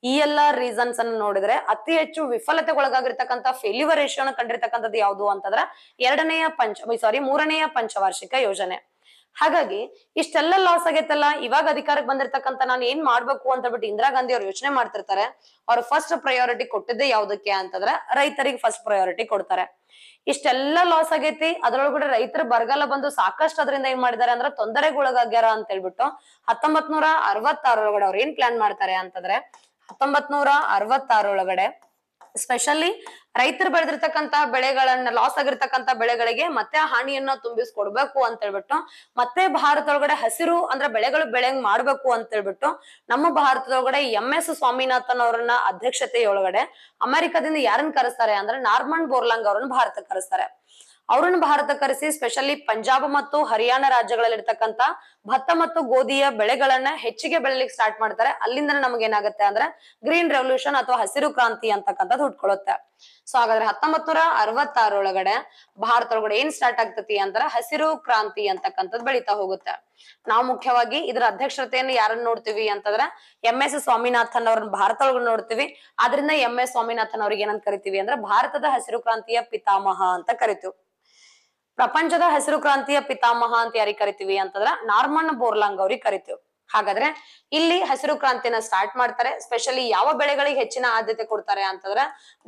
ಈ ಎಲ್ಲಾ ರೀಸನ್ಸ್ ಅನ್ನು ನೋಡಿದ್ರೆ ಅತಿ ಹೆಚ್ಚು ವಿಫಲತೆಗೊಳಗಾಗಿರ್ತಕ್ಕಂಥ ಫೇಲ್ಯೂವರೇಷನ್ ಕಂಡಿರ್ತಕ್ಕಂಥದ್ದು ಯಾವುದು ಅಂತಂದ್ರ ಎರಡನೆಯ ಪಂಚ ಸಾರಿ ಮೂರನೆಯ ಪಂಚವಾರ್ಷಿಕ ಯೋಜನೆ ಹಾಗಾಗಿ ಇಷ್ಟೆಲ್ಲ ಲಾಸ್ ಆಗೈತಲ್ಲ ಇವಾಗ ಅಧಿಕಾರಕ್ಕೆ ಬಂದಿರ್ತಕ್ಕಂತ ನಾನು ಏನ್ ಮಾಡ್ಬೇಕು ಅಂತ ಬಿಟ್ಟು ಇಂದಿರಾ ಗಾಂಧಿ ಅವ್ರು ಯೋಚನೆ ಮಾಡ್ತಿರ್ತಾರೆ ಅವ್ರು ಫಸ್ಟ್ ಪ್ರಯಾರಿಟಿ ಕೊಟ್ಟಿದ್ದೆ ಯಾವ್ದಕ್ಕೆ ಅಂತಂದ್ರೆ ರೈತರಿಗೆ ಫಸ್ಟ್ ಪ್ರಯಾರಿಟಿ ಕೊಡ್ತಾರೆ ಇಷ್ಟೆಲ್ಲ ಲಾಸ್ ಆಗೈತಿ ಅದ್ರೊಳಗಡೆ ರೈತರ ಬರಗಾಲ ಬಂದು ಸಾಕಷ್ಟು ಅದರಿಂದ ಏನ್ ಮಾಡಿದ್ದಾರೆ ಅಂದ್ರೆ ತೊಂದರೆಗೊಳಗಾಗ್ಯಾರ ಅಂತ ಹೇಳ್ಬಿಟ್ಟು ಹತ್ತೊಂಬತ್ ನೂರ ಅರವತ್ತಾರೊಳಗಡೆ ಅವ್ರು ಏನ್ ಪ್ಲಾನ್ ಮಾಡ್ತಾರೆ ಅಂತಂದ್ರೆ ಹತ್ತೊಂಬತ್ ನೂರ ಅರವತ್ತಾರೊಳಗಡೆ ಸ್ಪೆಷಲಿ ರೈತರು ಬೆಳೆದಿರ್ತಕ್ಕಂತ ಬೆಳೆಗಳನ್ನ ಲಾಸ್ ಆಗಿರ್ತಕ್ಕಂತ ಬೆಳೆಗಳಿಗೆ ಮತ್ತೆ ಹಾನಿಯನ್ನ ತುಂಬಿಸ್ಕೊಡ್ಬೇಕು ಅಂತ ಹೇಳ್ಬಿಟ್ಟು ಮತ್ತೆ ಭಾರತದೊಳಗಡೆ ಹಸಿರು ಅಂದ್ರೆ ಬೆಳೆಗಳು ಬೆಳೆಯಂಗ್ ಮಾಡ್ಬೇಕು ಅಂತ ಹೇಳ್ಬಿಟ್ಟು ನಮ್ಮ ಭಾರತದೊಳಗಡೆ ಎಂ ಎಸ್ ಸ್ವಾಮಿನಾಥನ್ ಅವರನ್ನ ಅಧ್ಯಕ್ಷತೆಯೊಳಗಡೆ ಅಮೆರಿಕದಿಂದ ಯಾರನ್ನ ಕರೆಸ್ತಾರೆ ಅಂದ್ರೆ ನಾರ್ಮನ್ ಬೋರ್ಲಾಂಗ್ ಅವ್ರನ್ನ ಭಾರತ ಕರೆಸ್ತಾರೆ ಅವರನ್ನು ಭಾರತ ಕರೆಸಿ ಸ್ಪೆಷಲಿ ಪಂಜಾಬ್ ಮತ್ತು ಹರಿಯಾಣ ರಾಜ್ಯಗಳಲ್ಲಿರ್ತಕ್ಕಂತ ಭತ್ತ ಮತ್ತು ಗೋಧಿಯ ಬೆಳೆಗಳನ್ನ ಹೆಚ್ಚಿಗೆ ಬೆಳಲಿಕ್ಕೆ ಸ್ಟಾರ್ಟ್ ಮಾಡ್ತಾರೆ ಅಲ್ಲಿಂದ ನಮ್ಗೆ ಏನಾಗುತ್ತೆ ಅಂದ್ರೆ ಗ್ರೀನ್ ರೆವಲ್ಯೂಷನ್ ಅಥವಾ ಹಸಿರು ಕ್ರಾಂತಿ ಅಂತಕ್ಕಂಥದ್ದು ಹುಟ್ಕೊಳ್ಳುತ್ತೆ ಸೊ ಹಾಗಾದ್ರೆ ಹತ್ತೊಂಬತ್ ನೂರ ಅರವತ್ತಾರೊಳಗಡೆ ಭಾರತ ಒಳಗಡೆ ಏನ್ ಸ್ಟಾರ್ಟ್ ಆಗ್ತತಿ ಅಂದ್ರೆ ಹಸಿರು ಕ್ರಾಂತಿ ಅಂತಕ್ಕಂಥದ್ದು ಬೆಳೀತಾ ಹೋಗುತ್ತೆ ನಾವು ಮುಖ್ಯವಾಗಿ ಇದರ ಅಧ್ಯಕ್ಷತೆಯನ್ನು ಯಾರನ್ನ ನೋಡ್ತೀವಿ ಅಂತಂದ್ರೆ ಎಂ ಎಸ್ ಸ್ವಾಮಿನಾಥನ್ ಅವ್ರನ್ನ ಭಾರತ ನೋಡ್ತೀವಿ ಆದ್ರಿಂದ ಎಂ ಎಸ್ ಸ್ವಾಮಿನಾಥನ್ ಅವ್ರಿಗೆ ಏನಂತ ಕರಿತೀವಿ ಅಂದ್ರೆ ಭಾರತದ ಹಸಿರು ಕ್ರಾಂತಿಯ ಪಿತಾಮಹ ಅಂತ ಕರಿತೀವಿ ಪ್ರಪಂಚದ ಹೆಸರು ಕ್ರಾಂತಿಯ ಪಿತಾಮಹ ಅಂತ ಯಾರಿಗೆ ಕರಿತೀವಿ ಅಂತಂದ್ರ ನಾರ್ಮನ್ ಬೋರ್ಲಾಂಗ್ ಅವ್ರಿಗೆ ಕರಿತೀವಿ ಹಾಗಾದ್ರೆ ಇಲ್ಲಿ ಹಸಿರು ಕ್ರಾಂತಿನ ಸ್ಟಾರ್ಟ್ ಮಾಡ್ತಾರೆ ಸ್ಪೆಷಲಿ ಯಾವ ಬೆಳೆಗಳಿಗೆ ಹೆಚ್ಚಿನ ಆದ್ಯತೆ ಕೊಡ್ತಾರೆ ಅಂತಂದ್ರೆ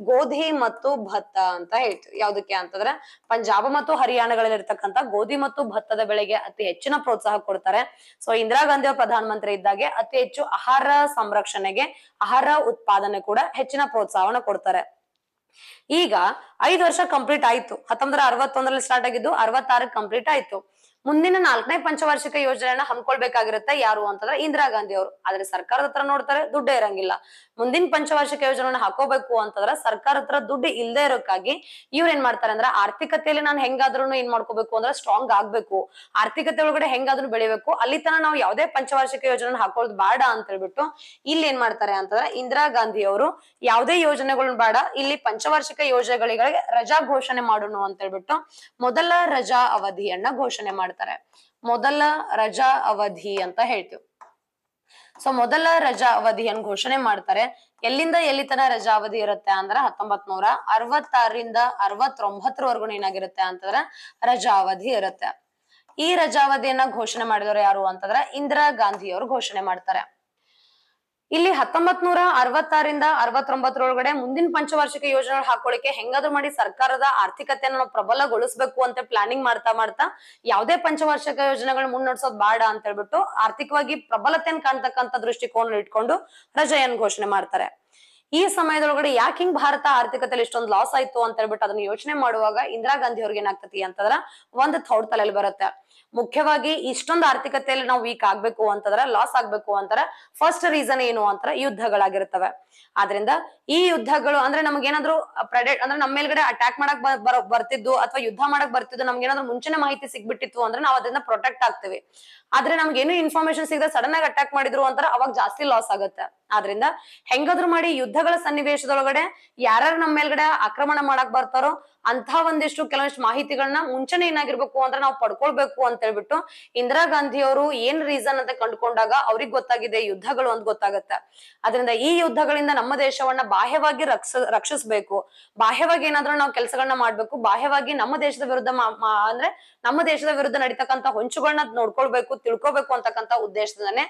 ಗೋಧಿ ಮತ್ತು ಭತ್ತ ಅಂತ ಹೇಳ್ತೀವಿ ಯಾವ್ದಕ್ಕೆ ಅಂತಂದ್ರೆ ಪಂಜಾಬ್ ಮತ್ತು ಹರಿಯಾಣಗಳಲ್ಲಿ ಇರ್ತಕ್ಕಂತ ಗೋಧಿ ಮತ್ತು ಭತ್ತದ ಬೆಳೆಗೆ ಅತಿ ಹೆಚ್ಚಿನ ಪ್ರೋತ್ಸಾಹ ಕೊಡ್ತಾರೆ ಸೊ ಇಂದಿರಾ ಗಾಂಧಿ ಅವರು ಪ್ರಧಾನಮಂತ್ರಿ ಇದ್ದಾಗೆ ಅತಿ ಹೆಚ್ಚು ಆಹಾರ ಸಂರಕ್ಷಣೆಗೆ ಆಹಾರ ಉತ್ಪಾದನೆ ಕೂಡ ಹೆಚ್ಚಿನ ಪ್ರೋತ್ಸಾಹನ ಕೊಡ್ತಾರೆ ಈಗ ಐದು ವರ್ಷ ಕಂಪ್ಲೀಟ್ ಆಯ್ತು ಹತ್ತೊಂಬತ್ತರ ಅರವತ್ತೊಂದರಲ್ಲಿ ಸ್ಟಾರ್ಟ್ ಆಗಿದ್ದು ಅರವತ್ತಾರಕ್ಕೆ ಕಂಪ್ಲೀಟ್ ಆಯ್ತು ಮುಂದಿನ ನಾಲ್ಕನೇ ಪಂಚವಾರ್ಷಿಕ ಯೋಜನೆಯನ್ನ ಹಮ್ಮಿಕೊಳ್ಬೇಕಾಗಿರುತ್ತೆ ಯಾರು ಅಂತಂದ್ರೆ ಇಂದಿರಾ ಗಾಂಧಿ ಅವರು ಆದ್ರೆ ಸರ್ಕಾರದ ಹತ್ರ ನೋಡ್ತಾರೆ ದುಡ್ಡೇ ಇರಂಗಿಲ್ಲ ಮುಂದಿನ ಪಂಚವಾರ್ಷಿಕ ಯೋಜನೆಯನ್ನ ಹಾಕೋಬೇಕು ಅಂತಂದ್ರೆ ಸರ್ಕಾರ ಹತ್ರ ದುಡ್ಡು ಇಲ್ಲದೆ ಇರೋಕ್ಕಾಗಿ ಇವ್ರು ಏನ್ ಮಾಡ್ತಾರೆ ಅಂದ್ರೆ ಆರ್ಥಿಕತೆಯಲ್ಲಿ ನಾನು ಹೆಂಗಾದ್ರೂ ಏನ್ ಮಾಡ್ಕೋಬೇಕು ಅಂದ್ರೆ ಸ್ಟ್ರಾಂಗ್ ಆಗ್ಬೇಕು ಆರ್ಥಿಕತೆ ಒಳಗಡೆ ಹೆಂಗಾದ್ರೂ ಬೆಳಿಬೇಕು ಅಲ್ಲಿ ನಾವು ಯಾವ್ದೇ ಪಂಚವಾರ್ಷಿಕ ಯೋಜನೆ ಹಾಕೊಳ್ಳೋದು ಬೇಡ ಅಂತ ಹೇಳ್ಬಿಟ್ಟು ಇಲ್ಲಿ ಏನ್ ಮಾಡ್ತಾರೆ ಅಂತಂದ್ರೆ ಇಂದಿರಾ ಗಾಂಧಿ ಅವರು ಯಾವುದೇ ಯೋಜನೆಗಳನ್ನ ಬೇಡ ಇಲ್ಲಿ ಪಂಚವಾರ್ಷಿಕ ಯೋಜನೆಗಳಿಗೆ ರಜಾ ಘೋಷಣೆ ಮಾಡೋಣ ಅಂತ ಹೇಳ್ಬಿಟ್ಟು ಮೊದಲ ರಜಾ ಅವಧಿಯನ್ನ ಘೋಷಣೆ ಮಾಡ್ತಾರೆ ಮಾಡ್ತಾರೆ ಮೊದಲ ರಜಾ ಅವಧಿ ಅಂತ ಹೇಳ್ತೀವಿ ಸೊ ಮೊದಲ ರಜಾ ಅವಧಿಯನ್ನು ಘೋಷಣೆ ಮಾಡ್ತಾರೆ ಎಲ್ಲಿಂದ ಎಲ್ಲಿ ತನ ರಜಾ ಅವಧಿ ಇರುತ್ತೆ ಅಂದ್ರ ಹತ್ತೊಂಬತ್ ನೂರ ಅರವತ್ತಾರರಿಂದ ಅರವತ್ತೊಂಬತ್ತರವರೆಗೂ ಏನಾಗಿರುತ್ತೆ ಅಂತಂದ್ರೆ ರಜಾ ಅವಧಿ ಇರುತ್ತೆ ಈ ರಜಾವಧಿಯನ್ನ ಘೋಷಣೆ ಮಾಡಿದವರು ಯಾರು ಅಂತಂದ್ರ ಇಂದಿರಾ ಗಾಂಧಿ ಅವರು ಘೋಷಣೆ ಮಾಡ್ತಾರೆ ಇಲ್ಲಿ ಹತ್ತೊಂಬತ್ ನೂರ ಅರವತ್ತಾರಿಂದ ಅರವತ್ತೊಂಬತ್ತರೊಳಗಡೆ ಮುಂದಿನ ಪಂಚವಾರ್ಷಿಕ ಯೋಜನೆ ಹಾಕೊಳ್ಳಿಕ್ಕೆ ಹೆಂಗಾದ್ರೂ ಮಾಡಿ ಸರ್ಕಾರದ ಆರ್ಥಿಕತೆಯನ್ನು ನಾವು ಪ್ರಬಲಗೊಳಿಸಬೇಕು ಅಂತ ಪ್ಲಾನಿಂಗ್ ಮಾಡ್ತಾ ಮಾಡ್ತಾ ಯಾವುದೇ ಪಂಚವಾರ್ಷಿಕ ಯೋಜನೆಗಳನ್ನ ಮುನ್ನಡೆಸೋದು ಬೇಡ ಅಂತ ಹೇಳ್ಬಿಟ್ಟು ಆರ್ಥಿಕವಾಗಿ ಪ್ರಬಲತೆಯನ್ನು ಕಾಣ್ತಕ್ಕಂಥ ದೃಷ್ಟಿಕೋನ ಇಟ್ಕೊಂಡು ರಜೆಯನ್ನು ಘೋಷಣೆ ಮಾಡ್ತಾರೆ ಈ ಸಮಯದೊಳಗಡೆ ಯಾಕೆ ಭಾರತ ಆರ್ಥಿಕತೆಯಲ್ಲಿ ಇಷ್ಟೊಂದು ಲಾಸ್ ಆಯ್ತು ಅಂತ ಹೇಳ್ಬಿಟ್ಟು ಅದನ್ನ ಯೋಚನೆ ಮಾಡುವಾಗ ಇಂದಿರಾ ಗಾಂಧಿ ಅವ್ರಿಗೆ ಏನಾಗ್ತತಿ ಅಂತಂದ್ರ ಒಂದು ಥೌಡ್ ತಲೆಯಲ್ಲಿ ಬರುತ್ತೆ ಮುಖ್ಯವಾಗಿ ಇಷ್ಟೊಂದು ಆರ್ಥಿಕತೆಯಲ್ಲಿ ನಾವು ವೀಕ್ ಆಗ್ಬೇಕು ಅಂತಂದ್ರ ಲಾಸ್ ಆಗ್ಬೇಕು ಅಂತಾರ ಫಸ್ಟ್ ರೀಸನ್ ಏನು ಅಂತಾರ ಯುದ್ಧಗಳಾಗಿರ್ತವೆ ಆದ್ರಿಂದ ಈ ಯುದ್ಧಗಳು ಅಂದ್ರೆ ನಮ್ಗೇನಾದ್ರು ಪ್ರೆಡೆಟ್ ಅಂದ್ರೆ ನಮ್ಮ ಮೇಲ್ಗಡೆ ಅಟ್ಯಾಕ್ ಮಾಡಕ್ ಬರ್ತಿದ್ದು ಅಥವಾ ಯುದ್ಧ ಮಾಡಕ್ ಬರ್ತಿದ್ದು ಏನಾದ್ರು ಮುಂಚೆನೆ ಮಾಹಿತಿ ಸಿಗ್ಬಿಟ್ಟಿತ್ತು ಅಂದ್ರೆ ನಾವು ಅದನ್ನ ಪ್ರೊಟೆಕ್ಟ್ ಆಗ್ತೀವಿ ಆದ್ರೆ ಏನು ಇನ್ಫಾರ್ಮೇಶನ್ ಸಿಗದೆ ಸಡನ್ ಆಗಿ ಅಟ್ಯಾಕ್ ಮಾಡಿದ್ರು ಅಂತ ಅವಾಗ ಜಾಸ್ತಿ ಲಾಸ್ ಆಗುತ್ತೆ ಆದ್ರಿಂದ ಹೆಂಗಾದ್ರು ಮಾಡಿ ಯುದ್ಧಗಳ ಸನ್ನಿವೇಶದೊಳಗಡೆ ಯಾರ್ಯಾರು ನಮ್ಮ ಮೇಲ್ಗಡೆ ಆಕ್ರಮಣ ಮಾಡಕ್ ಬರ್ತಾರೋ ಅಂತ ಒಂದಿಷ್ಟು ಕೆಲವೊಂದಿಷ್ಟು ಮಾಹಿತಿಗಳನ್ನ ಮುಂಚೆನೆ ಏನಾಗಿರ್ಬೇಕು ಅಂದ್ರೆ ನಾವು ಪಡ್ಕೊಳ್ಬೇಕು ಅಂತ ಹೇಳ್ಬಿಟ್ಟು ಇಂದಿರಾ ಗಾಂಧಿ ಅವರು ಏನ್ ರೀಸನ್ ಅಂತ ಕಂಡುಕೊಂಡಾಗ ಅವ್ರಿಗೆ ಗೊತ್ತಾಗಿದೆ ಯುದ್ಧಗಳು ಅಂತ ಗೊತ್ತಾಗತ್ತೆ ಅದರಿಂದ ಈ ಯುದ್ಧಗಳಿಂದ ನಮ್ಮ ದೇಶವನ್ನ ಬಾಹ್ಯವಾಗಿ ರಕ್ಷ ರಕ್ಷಿಸ್ಬೇಕು ಬಾಹ್ಯವಾಗಿ ಏನಾದ್ರೂ ನಾವು ಕೆಲಸಗಳನ್ನ ಮಾಡ್ಬೇಕು ಬಾಹ್ಯವಾಗಿ ನಮ್ಮ ದೇಶದ ವಿರುದ್ಧ ಅಂದ್ರೆ ನಮ್ಮ ದೇಶದ ವಿರುದ್ಧ ನಡೀತಕ್ಕಂತ ಹೊಂಚುಗಳನ್ನ ನೋಡ್ಕೊಳ್ಬೇಕು ತಿಳ್ಕೊಬೇಕು ಅಂತಕ್ಕಂಥ ಉದ್ದೇಶದಿಂದನೇ